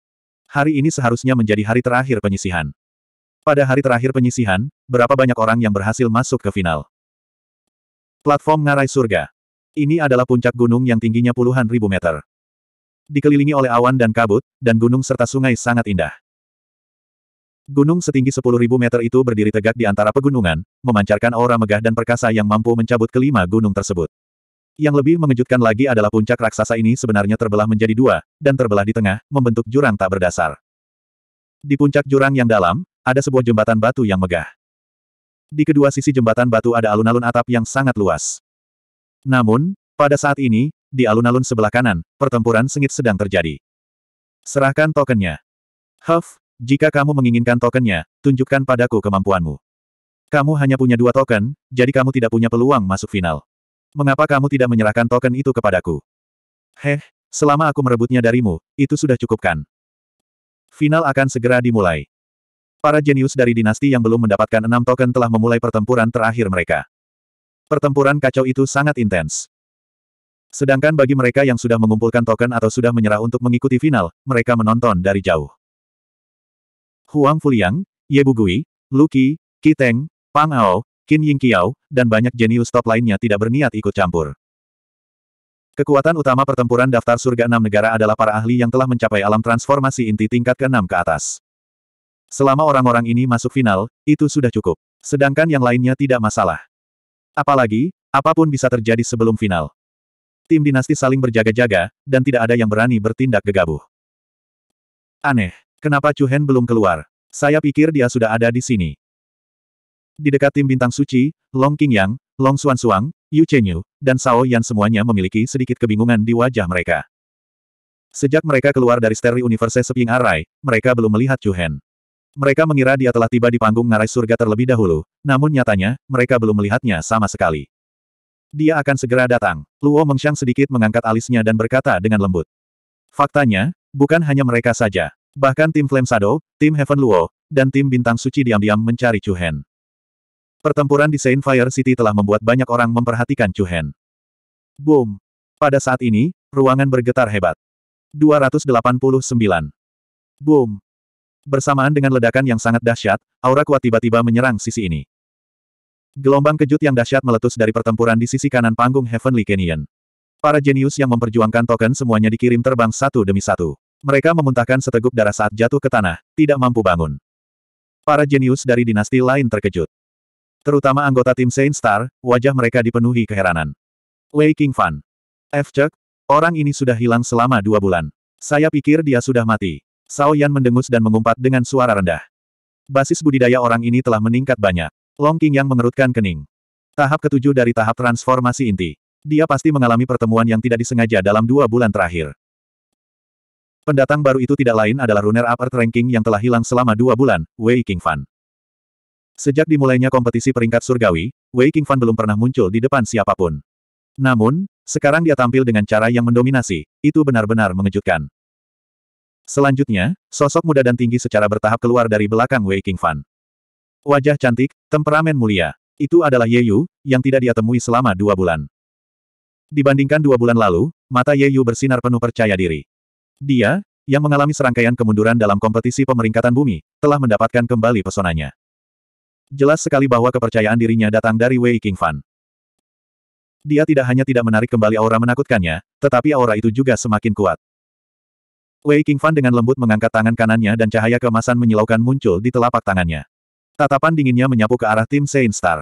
Hari ini seharusnya menjadi hari terakhir penyisihan. Pada hari terakhir penyisihan, berapa banyak orang yang berhasil masuk ke final? Platform ngarai surga. Ini adalah puncak gunung yang tingginya puluhan ribu meter. Dikelilingi oleh awan dan kabut, dan gunung serta sungai sangat indah. Gunung setinggi 10.000 meter itu berdiri tegak di antara pegunungan, memancarkan aura megah dan perkasa yang mampu mencabut kelima gunung tersebut. Yang lebih mengejutkan lagi adalah puncak raksasa ini sebenarnya terbelah menjadi dua, dan terbelah di tengah, membentuk jurang tak berdasar. Di puncak jurang yang dalam, ada sebuah jembatan batu yang megah. Di kedua sisi jembatan batu ada alun-alun atap yang sangat luas. Namun, pada saat ini, di alun-alun sebelah kanan, pertempuran sengit sedang terjadi. Serahkan tokennya. Huff, jika kamu menginginkan tokennya, tunjukkan padaku kemampuanmu. Kamu hanya punya dua token, jadi kamu tidak punya peluang masuk final. Mengapa kamu tidak menyerahkan token itu kepadaku? Heh, selama aku merebutnya darimu, itu sudah cukupkan. Final akan segera dimulai. Para jenius dari dinasti yang belum mendapatkan enam token telah memulai pertempuran terakhir mereka. Pertempuran kacau itu sangat intens. Sedangkan bagi mereka yang sudah mengumpulkan token atau sudah menyerah untuk mengikuti final, mereka menonton dari jauh. Huang Fuliang, Ye Bugui, Lu Qi Kiteng, Pang Ao, Qin Yingqiao, dan banyak jenius top lainnya tidak berniat ikut campur. Kekuatan utama pertempuran daftar surga enam negara adalah para ahli yang telah mencapai alam transformasi inti tingkat ke-6 ke atas. Selama orang-orang ini masuk final, itu sudah cukup. Sedangkan yang lainnya tidak masalah. Apalagi, apapun bisa terjadi sebelum final. Tim dinasti saling berjaga-jaga, dan tidak ada yang berani bertindak gegabah. Aneh. Kenapa Chu Hen belum keluar? Saya pikir dia sudah ada di sini. Di dekat tim bintang suci, Long King Yang, Long Xuan Suang, Yu Chenyu, dan Sao Yan semuanya memiliki sedikit kebingungan di wajah mereka. Sejak mereka keluar dari Steri Universe Seping Arai, mereka belum melihat Chu Hen. Mereka mengira dia telah tiba di panggung ngarai surga terlebih dahulu, namun nyatanya, mereka belum melihatnya sama sekali. Dia akan segera datang. Luo Mengshang sedikit mengangkat alisnya dan berkata dengan lembut. Faktanya, bukan hanya mereka saja. Bahkan tim Flame Shadow, tim Heaven Luo, dan tim Bintang Suci diam-diam mencari Chu Hen. Pertempuran di Saint Fire City telah membuat banyak orang memperhatikan Chu Hen. Boom! Pada saat ini, ruangan bergetar hebat. 289. Boom! Bersamaan dengan ledakan yang sangat dahsyat, aura kuat tiba-tiba menyerang sisi ini. Gelombang kejut yang dahsyat meletus dari pertempuran di sisi kanan panggung Heavenly Canyon. Para jenius yang memperjuangkan token semuanya dikirim terbang satu demi satu. Mereka memuntahkan seteguk darah saat jatuh ke tanah, tidak mampu bangun. Para jenius dari dinasti lain terkejut. Terutama anggota tim Saint Star, wajah mereka dipenuhi keheranan. Wei King Fan, F. Chuck, orang ini sudah hilang selama dua bulan. Saya pikir dia sudah mati. Sao Yan mendengus dan mengumpat dengan suara rendah. Basis budidaya orang ini telah meningkat banyak. Long King yang mengerutkan kening. Tahap ketujuh dari tahap transformasi inti. Dia pasti mengalami pertemuan yang tidak disengaja dalam dua bulan terakhir. Pendatang baru itu tidak lain adalah runner up Earth Ranking yang telah hilang selama dua bulan, Wei Qingfan. Sejak dimulainya kompetisi peringkat surgawi, Wei Qingfan belum pernah muncul di depan siapapun. Namun, sekarang dia tampil dengan cara yang mendominasi, itu benar-benar mengejutkan. Selanjutnya, sosok muda dan tinggi secara bertahap keluar dari belakang Wei Qingfan. Wajah cantik, temperamen mulia. Itu adalah Ye Yu, yang tidak dia temui selama dua bulan. Dibandingkan dua bulan lalu, mata Ye Yu bersinar penuh percaya diri. Dia, yang mengalami serangkaian kemunduran dalam kompetisi pemeringkatan bumi, telah mendapatkan kembali pesonanya. Jelas sekali bahwa kepercayaan dirinya datang dari Wei Qingfan. Dia tidak hanya tidak menarik kembali aura menakutkannya, tetapi aura itu juga semakin kuat. Wei Qingfan dengan lembut mengangkat tangan kanannya dan cahaya kemasan menyilaukan muncul di telapak tangannya. Tatapan dinginnya menyapu ke arah tim Saint Star.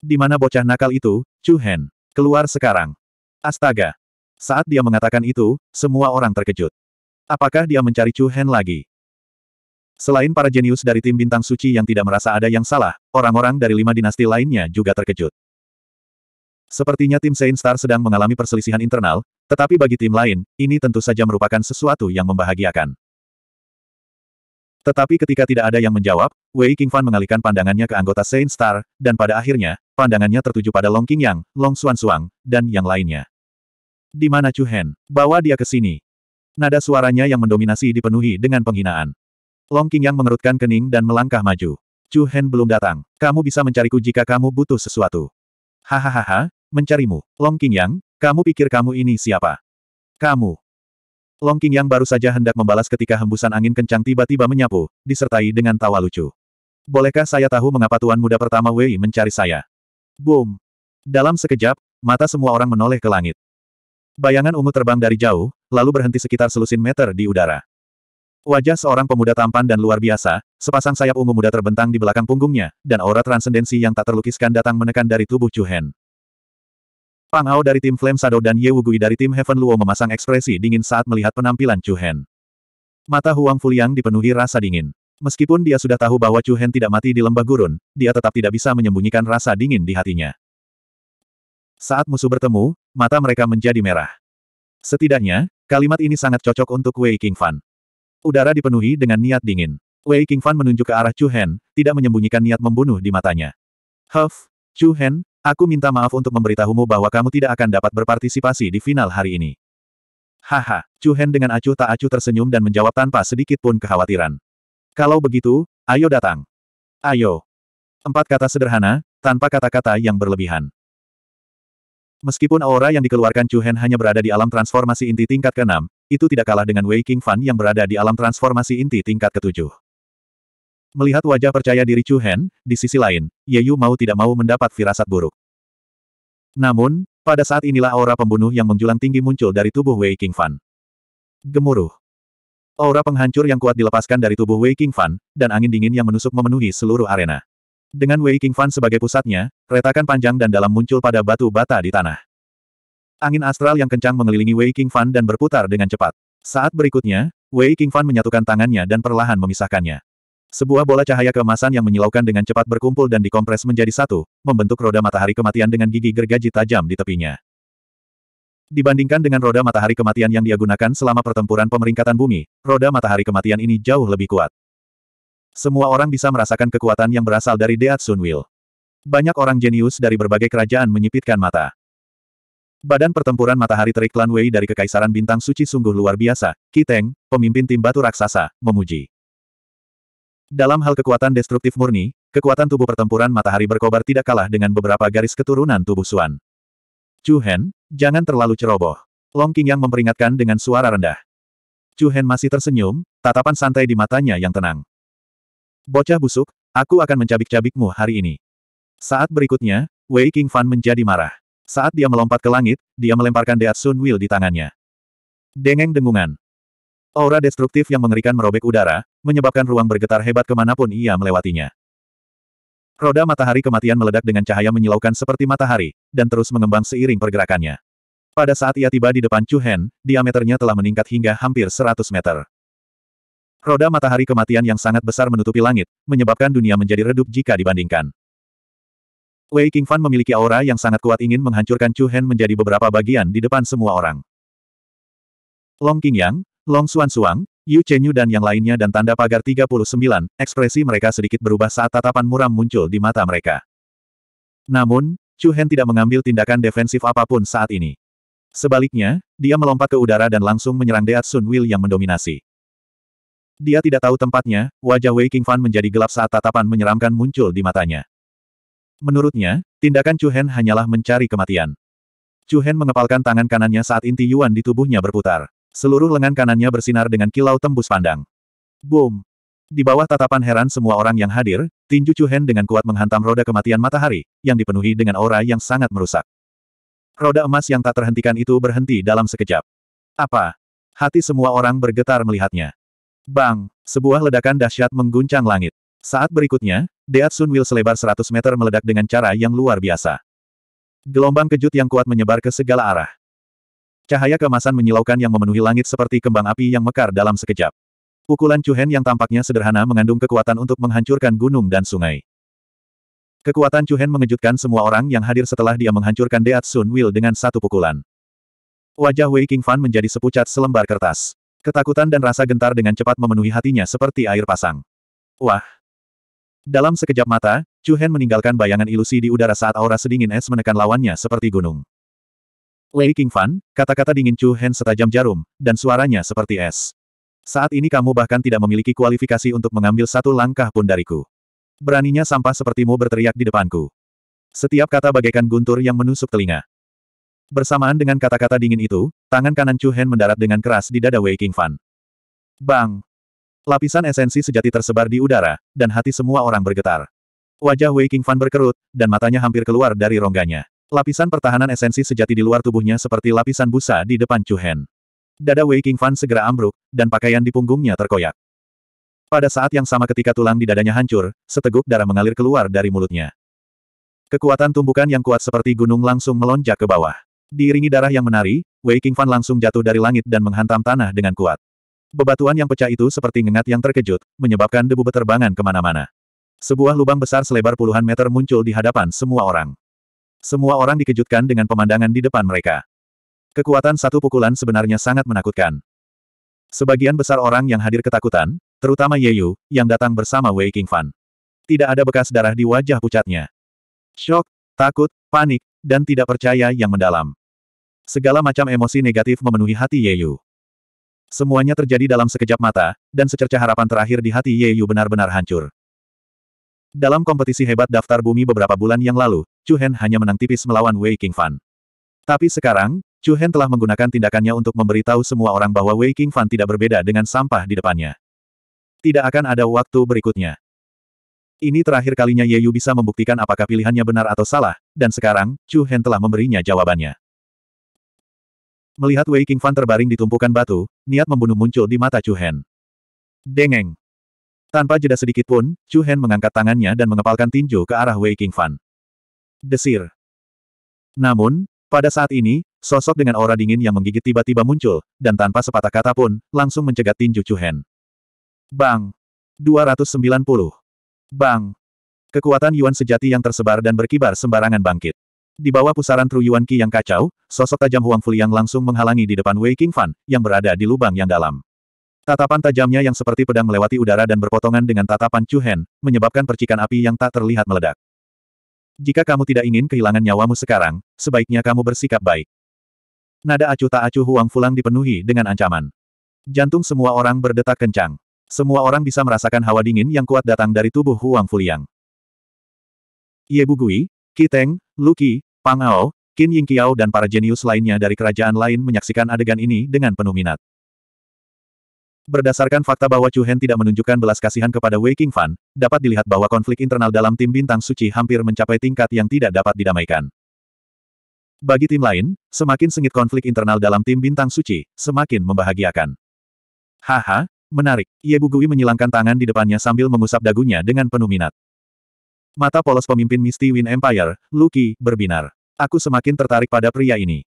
Di mana bocah nakal itu, Chu Hen. Keluar sekarang. Astaga. Saat dia mengatakan itu, semua orang terkejut. Apakah dia mencari Chu Hen lagi? Selain para jenius dari tim bintang suci yang tidak merasa ada yang salah, orang-orang dari lima dinasti lainnya juga terkejut. Sepertinya tim Saint Star sedang mengalami perselisihan internal, tetapi bagi tim lain, ini tentu saja merupakan sesuatu yang membahagiakan. Tetapi ketika tidak ada yang menjawab, Wei Qingfan mengalihkan pandangannya ke anggota Saint Star, dan pada akhirnya, pandangannya tertuju pada Long Qingyang, Long Xuansuang, dan yang lainnya. Di mana Chu Hen? Bawa dia ke sini. Nada suaranya yang mendominasi dipenuhi dengan penghinaan. Long Qingyang mengerutkan kening dan melangkah maju. Chu Hen belum datang. Kamu bisa mencariku jika kamu butuh sesuatu. Hahaha, mencarimu. Long Qingyang, kamu pikir kamu ini siapa? Kamu. Long Qingyang baru saja hendak membalas ketika hembusan angin kencang tiba-tiba menyapu, disertai dengan tawa lucu. Bolehkah saya tahu mengapa tuan muda pertama Wei mencari saya? Boom. Dalam sekejap, mata semua orang menoleh ke langit. Bayangan ungu terbang dari jauh, lalu berhenti sekitar selusin meter di udara. Wajah seorang pemuda tampan dan luar biasa, sepasang sayap ungu muda terbentang di belakang punggungnya, dan aura transendensi yang tak terlukiskan datang menekan dari tubuh Chu Hen. Pang Ao dari tim Flame Shadow dan Ye Wugui dari tim Heaven Luo memasang ekspresi dingin saat melihat penampilan Chu Hen. Mata Huang Fuliang dipenuhi rasa dingin. Meskipun dia sudah tahu bahwa Chu Hen tidak mati di lembah gurun, dia tetap tidak bisa menyembunyikan rasa dingin di hatinya. Saat musuh bertemu, mata mereka menjadi merah. Setidaknya, kalimat ini sangat cocok untuk Wei King Fan. Udara dipenuhi dengan niat dingin. Wei King Fan menunjuk ke arah Chu Hen, tidak menyembunyikan niat membunuh di matanya. Huff, Chu Hen, Aku minta maaf untuk memberitahumu bahwa kamu tidak akan dapat berpartisipasi di final hari ini. Haha, Chu Hen dengan acuh tak acuh tersenyum dan menjawab tanpa sedikit pun kekhawatiran. Kalau begitu, ayo datang. Ayo. Empat kata sederhana, tanpa kata-kata yang berlebihan. Meskipun aura yang dikeluarkan Chu Hen hanya berada di alam transformasi inti tingkat ke-6, itu tidak kalah dengan Wei King Fan yang berada di alam transformasi inti tingkat ke-7. Melihat wajah percaya diri Chu Hen, di sisi lain, Ye Yu mau tidak mau mendapat firasat buruk. Namun, pada saat inilah aura pembunuh yang menjulang tinggi muncul dari tubuh Wei King Fan. Gemuruh. Aura penghancur yang kuat dilepaskan dari tubuh Wei King Fan, dan angin dingin yang menusuk memenuhi seluruh arena. Dengan Wei King Fan sebagai pusatnya, retakan panjang dan dalam muncul pada batu bata di tanah. Angin astral yang kencang mengelilingi Wei King Fan dan berputar dengan cepat. Saat berikutnya, Wei King Fan menyatukan tangannya dan perlahan memisahkannya. Sebuah bola cahaya keemasan yang menyilaukan dengan cepat berkumpul dan dikompres menjadi satu, membentuk roda matahari kematian dengan gigi gergaji tajam di tepinya. Dibandingkan dengan roda matahari kematian yang dia gunakan selama pertempuran pemeringkatan bumi, roda matahari kematian ini jauh lebih kuat. Semua orang bisa merasakan kekuatan yang berasal dari Sun Will. Banyak orang jenius dari berbagai kerajaan menyipitkan mata. Badan pertempuran matahari terik Lan Wei dari Kekaisaran Bintang Suci sungguh luar biasa, Kiteng, pemimpin tim batu raksasa, memuji. Dalam hal kekuatan destruktif murni, kekuatan tubuh pertempuran matahari berkobar tidak kalah dengan beberapa garis keturunan tubuh Suan. Chu Hen, jangan terlalu ceroboh. Long King yang memperingatkan dengan suara rendah. Chu Hen masih tersenyum, tatapan santai di matanya yang tenang. Bocah busuk, aku akan mencabik-cabikmu hari ini. Saat berikutnya, Wei King Fan menjadi marah. Saat dia melompat ke langit, dia melemparkan Deat Sun Will di tangannya. Dengeng dengungan. Aura destruktif yang mengerikan merobek udara, menyebabkan ruang bergetar hebat kemanapun ia melewatinya. Roda matahari kematian meledak dengan cahaya menyilaukan seperti matahari, dan terus mengembang seiring pergerakannya. Pada saat ia tiba di depan Chu Hen, diameternya telah meningkat hingga hampir 100 meter. Roda matahari kematian yang sangat besar menutupi langit, menyebabkan dunia menjadi redup jika dibandingkan. Wei King Fan memiliki aura yang sangat kuat ingin menghancurkan Chu Hen menjadi beberapa bagian di depan semua orang. Long King Yang, Long Xuan Suang, Yu Chenyu dan yang lainnya dan tanda pagar 39, ekspresi mereka sedikit berubah saat tatapan muram muncul di mata mereka. Namun, Chu Hen tidak mengambil tindakan defensif apapun saat ini. Sebaliknya, dia melompat ke udara dan langsung menyerang Deat Sun Will yang mendominasi. Dia tidak tahu tempatnya, wajah Wei King Fan menjadi gelap saat tatapan menyeramkan muncul di matanya. Menurutnya, tindakan Chu Hen hanyalah mencari kematian. Chu Hen mengepalkan tangan kanannya saat inti Yuan di tubuhnya berputar. Seluruh lengan kanannya bersinar dengan kilau tembus pandang. Boom! Di bawah tatapan heran semua orang yang hadir, Tinju Chuhen dengan kuat menghantam roda kematian matahari, yang dipenuhi dengan aura yang sangat merusak. Roda emas yang tak terhentikan itu berhenti dalam sekejap. Apa? Hati semua orang bergetar melihatnya. Bang! Sebuah ledakan dahsyat mengguncang langit. Saat berikutnya, Deat Sun Wheel selebar 100 meter meledak dengan cara yang luar biasa. Gelombang kejut yang kuat menyebar ke segala arah. Cahaya kemasan menyilaukan yang memenuhi langit seperti kembang api yang mekar dalam sekejap. Pukulan Hen yang tampaknya sederhana mengandung kekuatan untuk menghancurkan gunung dan sungai. Kekuatan Hen mengejutkan semua orang yang hadir setelah dia menghancurkan Deat Sun Will dengan satu pukulan. Wajah Wei King Fan menjadi sepucat selembar kertas. Ketakutan dan rasa gentar dengan cepat memenuhi hatinya seperti air pasang. Wah! Dalam sekejap mata, Chu Hen meninggalkan bayangan ilusi di udara saat aura sedingin es menekan lawannya seperti gunung. King Fan, kata-kata dingin Chu Hen setajam jarum, dan suaranya seperti es. Saat ini kamu bahkan tidak memiliki kualifikasi untuk mengambil satu langkah pun dariku. Beraninya sampah sepertimu berteriak di depanku. Setiap kata bagaikan guntur yang menusuk telinga. Bersamaan dengan kata-kata dingin itu, tangan kanan Chu Hen mendarat dengan keras di dada Wei Fan. Bang! Lapisan esensi sejati tersebar di udara, dan hati semua orang bergetar. Wajah Wei Fan berkerut, dan matanya hampir keluar dari rongganya. Lapisan pertahanan esensi sejati di luar tubuhnya seperti lapisan busa di depan Chu Dada Wei Fan segera ambruk, dan pakaian di punggungnya terkoyak. Pada saat yang sama ketika tulang di dadanya hancur, seteguk darah mengalir keluar dari mulutnya. Kekuatan tumbukan yang kuat seperti gunung langsung melonjak ke bawah. Diiringi darah yang menari, Wei Fan langsung jatuh dari langit dan menghantam tanah dengan kuat. Bebatuan yang pecah itu seperti ngengat yang terkejut, menyebabkan debu beterbangan kemana-mana. Sebuah lubang besar selebar puluhan meter muncul di hadapan semua orang. Semua orang dikejutkan dengan pemandangan di depan mereka. Kekuatan satu pukulan sebenarnya sangat menakutkan. Sebagian besar orang yang hadir ketakutan, terutama Ye Yu yang datang bersama Wei King Fan. Tidak ada bekas darah di wajah pucatnya. Shock, takut, panik, dan tidak percaya yang mendalam. Segala macam emosi negatif memenuhi hati Ye Yu. Semuanya terjadi dalam sekejap mata, dan secerca harapan terakhir di hati Ye Yu benar-benar hancur. Dalam kompetisi hebat daftar bumi beberapa bulan yang lalu, Chu Hen hanya menang tipis melawan Wei King Fan. Tapi sekarang, Chu Hen telah menggunakan tindakannya untuk memberitahu semua orang bahwa Wei King Fan tidak berbeda dengan sampah di depannya. Tidak akan ada waktu berikutnya. Ini terakhir kalinya Ye Yu bisa membuktikan apakah pilihannya benar atau salah, dan sekarang, Chu Hen telah memberinya jawabannya. Melihat Wei King Fan terbaring di tumpukan batu, niat membunuh muncul di mata Chu Hen. Dengeng! Tanpa jeda sedikit pun, Chu Hen mengangkat tangannya dan mengepalkan tinju ke arah Wei King Fan. Desir. Namun, pada saat ini, sosok dengan aura dingin yang menggigit tiba-tiba muncul, dan tanpa sepatah kata pun, langsung mencegat tinju Cuhen. Bang! 290. Bang! Kekuatan Yuan sejati yang tersebar dan berkibar sembarangan bangkit. Di bawah pusaran Tru Yuan Qi yang kacau, sosok tajam Huang yang langsung menghalangi di depan Wei King Fan, yang berada di lubang yang dalam. Tatapan tajamnya yang seperti pedang melewati udara dan berpotongan dengan tatapan Chu Hen, menyebabkan percikan api yang tak terlihat meledak. Jika kamu tidak ingin kehilangan nyawamu sekarang, sebaiknya kamu bersikap baik. Nada acuh tak acuh Huang Fulang dipenuhi dengan ancaman. Jantung semua orang berdetak kencang. Semua orang bisa merasakan hawa dingin yang kuat datang dari tubuh Huang Fuliang. Ye Bugui, Kiteng, Luki, Pang Ao, Qin Yingqiao dan para jenius lainnya dari kerajaan lain menyaksikan adegan ini dengan penuh minat. Berdasarkan fakta bahwa Chu Hen tidak menunjukkan belas kasihan kepada Wei Fan, dapat dilihat bahwa konflik internal dalam tim bintang suci hampir mencapai tingkat yang tidak dapat didamaikan. Bagi tim lain, semakin sengit konflik internal dalam tim bintang suci, semakin membahagiakan. Haha, menarik. Ye Gui menyilangkan tangan di depannya sambil mengusap dagunya dengan penuh minat. Mata polos pemimpin Misty Wind Empire, Lucky, berbinar. Aku semakin tertarik pada pria ini.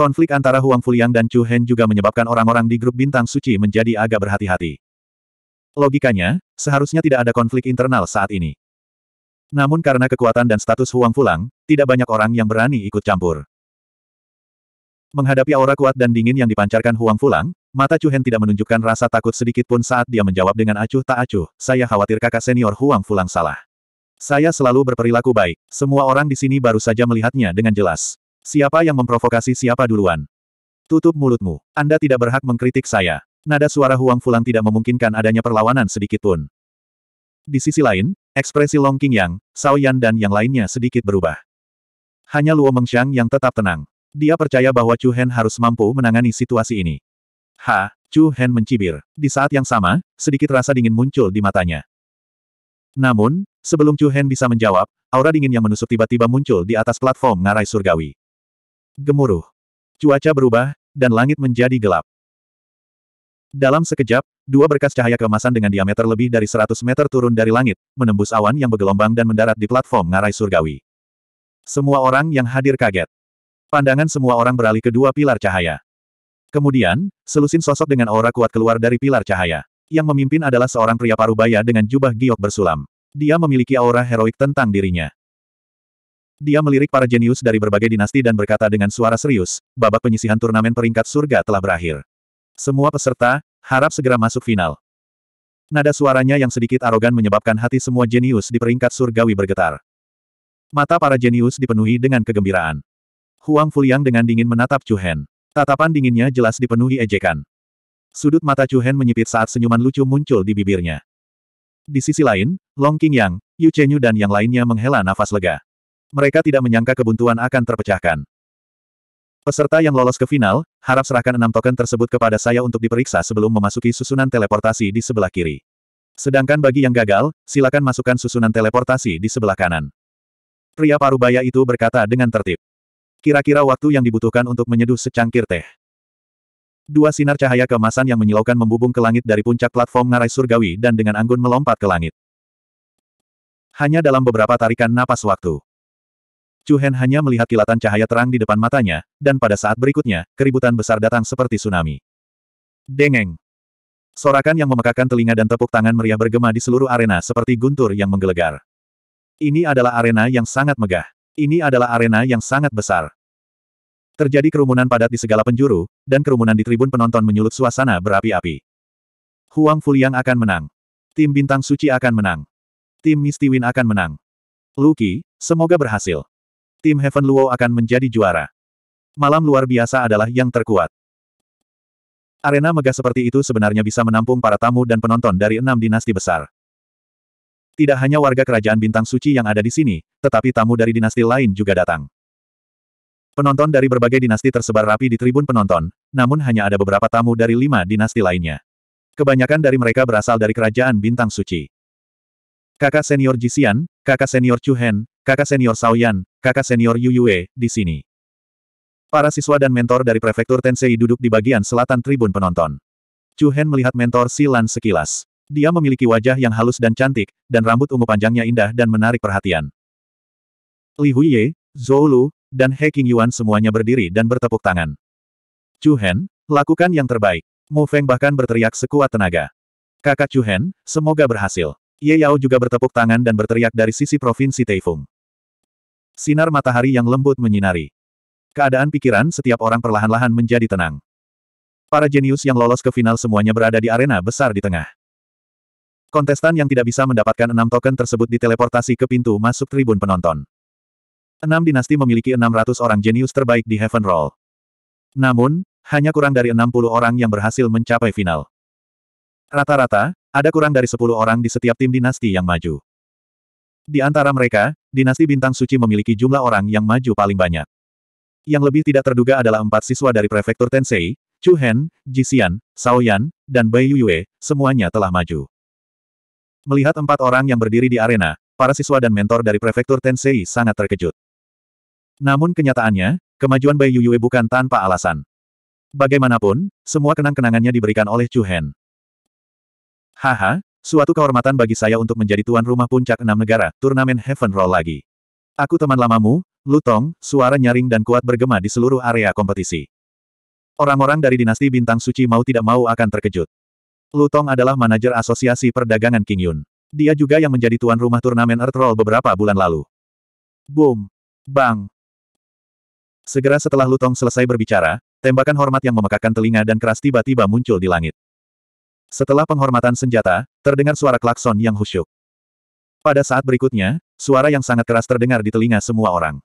Konflik antara Huang Fuliang dan Chu Hen juga menyebabkan orang-orang di grup bintang suci menjadi agak berhati-hati. Logikanya, seharusnya tidak ada konflik internal saat ini. Namun karena kekuatan dan status Huang Fulang, tidak banyak orang yang berani ikut campur. Menghadapi aura kuat dan dingin yang dipancarkan Huang Fulang, mata Chu Hen tidak menunjukkan rasa takut sedikit pun saat dia menjawab dengan acuh tak acuh, saya khawatir kakak senior Huang Fulang salah. Saya selalu berperilaku baik, semua orang di sini baru saja melihatnya dengan jelas. Siapa yang memprovokasi siapa duluan? Tutup mulutmu. Anda tidak berhak mengkritik saya. Nada suara Huang Fulang tidak memungkinkan adanya perlawanan sedikit pun. Di sisi lain, ekspresi Long Yang, Sao Yan dan yang lainnya sedikit berubah. Hanya Luo Mengxiang yang tetap tenang. Dia percaya bahwa Chu Hen harus mampu menangani situasi ini. Ha, Chu Hen mencibir. Di saat yang sama, sedikit rasa dingin muncul di matanya. Namun, sebelum Chu Hen bisa menjawab, aura dingin yang menusuk tiba-tiba muncul di atas platform ngarai surgawi gemuruh. Cuaca berubah, dan langit menjadi gelap. Dalam sekejap, dua berkas cahaya keemasan dengan diameter lebih dari 100 meter turun dari langit, menembus awan yang bergelombang dan mendarat di platform ngarai surgawi. Semua orang yang hadir kaget. Pandangan semua orang beralih ke dua pilar cahaya. Kemudian, selusin sosok dengan aura kuat keluar dari pilar cahaya. Yang memimpin adalah seorang pria parubaya dengan jubah giok bersulam. Dia memiliki aura heroik tentang dirinya. Dia melirik para jenius dari berbagai dinasti dan berkata dengan suara serius, babak penyisihan turnamen peringkat surga telah berakhir. Semua peserta, harap segera masuk final. Nada suaranya yang sedikit arogan menyebabkan hati semua jenius di peringkat surgawi bergetar. Mata para jenius dipenuhi dengan kegembiraan. Huang Fuliang dengan dingin menatap Chu Hen. Tatapan dinginnya jelas dipenuhi ejekan. Sudut mata Chu Hen menyipit saat senyuman lucu muncul di bibirnya. Di sisi lain, Long Qingyang, Yang, Yu Chenyu dan yang lainnya menghela nafas lega. Mereka tidak menyangka kebuntuan akan terpecahkan. Peserta yang lolos ke final, harap serahkan enam token tersebut kepada saya untuk diperiksa sebelum memasuki susunan teleportasi di sebelah kiri. Sedangkan bagi yang gagal, silakan masukkan susunan teleportasi di sebelah kanan. Pria parubaya itu berkata dengan tertib. Kira-kira waktu yang dibutuhkan untuk menyeduh secangkir teh. Dua sinar cahaya kemasan yang menyilaukan membubung ke langit dari puncak platform ngarai surgawi dan dengan anggun melompat ke langit. Hanya dalam beberapa tarikan napas waktu. Chu Hen hanya melihat kilatan cahaya terang di depan matanya, dan pada saat berikutnya, keributan besar datang seperti tsunami. Dengeng. Sorakan yang memekakan telinga dan tepuk tangan meriah bergema di seluruh arena seperti guntur yang menggelegar. Ini adalah arena yang sangat megah. Ini adalah arena yang sangat besar. Terjadi kerumunan padat di segala penjuru, dan kerumunan di tribun penonton menyulut suasana berapi-api. Huang Fuliang akan menang. Tim Bintang Suci akan menang. Tim Mistiwin akan menang. Luki, semoga berhasil tim Heaven Luo akan menjadi juara. Malam luar biasa adalah yang terkuat. Arena megah seperti itu sebenarnya bisa menampung para tamu dan penonton dari enam dinasti besar. Tidak hanya warga kerajaan bintang suci yang ada di sini, tetapi tamu dari dinasti lain juga datang. Penonton dari berbagai dinasti tersebar rapi di tribun penonton, namun hanya ada beberapa tamu dari lima dinasti lainnya. Kebanyakan dari mereka berasal dari kerajaan bintang suci. Kakak senior Jisian, kakak senior Chu Hen, kakak senior Saoyan, kakak senior Yu Yue, di sini. Para siswa dan mentor dari prefektur Tensei duduk di bagian selatan tribun penonton. Chu Hen melihat mentor Silan sekilas. Dia memiliki wajah yang halus dan cantik, dan rambut ungu panjangnya indah dan menarik perhatian. Li Huiye, Zhou Lu, dan He Yuan semuanya berdiri dan bertepuk tangan. Chu Hen, lakukan yang terbaik. Mu Feng bahkan berteriak sekuat tenaga. Kakak Chu Hen, semoga berhasil. Ye Yao juga bertepuk tangan dan berteriak dari sisi provinsi Taifung. Sinar matahari yang lembut menyinari. Keadaan pikiran setiap orang perlahan-lahan menjadi tenang. Para jenius yang lolos ke final semuanya berada di arena besar di tengah. Kontestan yang tidak bisa mendapatkan enam token tersebut diteleportasi ke pintu masuk tribun penonton. Enam dinasti memiliki 600 orang jenius terbaik di Heaven Roll. Namun, hanya kurang dari 60 orang yang berhasil mencapai final. Rata-rata, ada kurang dari 10 orang di setiap tim dinasti yang maju. Di antara mereka, dinasti bintang suci memiliki jumlah orang yang maju paling banyak. Yang lebih tidak terduga adalah empat siswa dari prefektur Tensei, Chu Hen, Xian, Sao Yan, dan Bai Yue, semuanya telah maju. Melihat empat orang yang berdiri di arena, para siswa dan mentor dari prefektur Tensei sangat terkejut. Namun kenyataannya, kemajuan Bai Yue bukan tanpa alasan. Bagaimanapun, semua kenang-kenangannya diberikan oleh Chu Hen. Haha, Suatu kehormatan bagi saya untuk menjadi tuan rumah puncak enam negara, turnamen Heaven Roll lagi. Aku teman lamamu, Lutong, suara nyaring dan kuat bergema di seluruh area kompetisi. Orang-orang dari dinasti bintang suci mau tidak mau akan terkejut. Lutong adalah manajer asosiasi perdagangan King Yun. Dia juga yang menjadi tuan rumah turnamen Earth Roll beberapa bulan lalu. Boom! Bang! Segera setelah Lutong selesai berbicara, tembakan hormat yang memekakkan telinga dan keras tiba-tiba muncul di langit. Setelah penghormatan senjata, terdengar suara klakson yang husyuk. Pada saat berikutnya, suara yang sangat keras terdengar di telinga semua orang.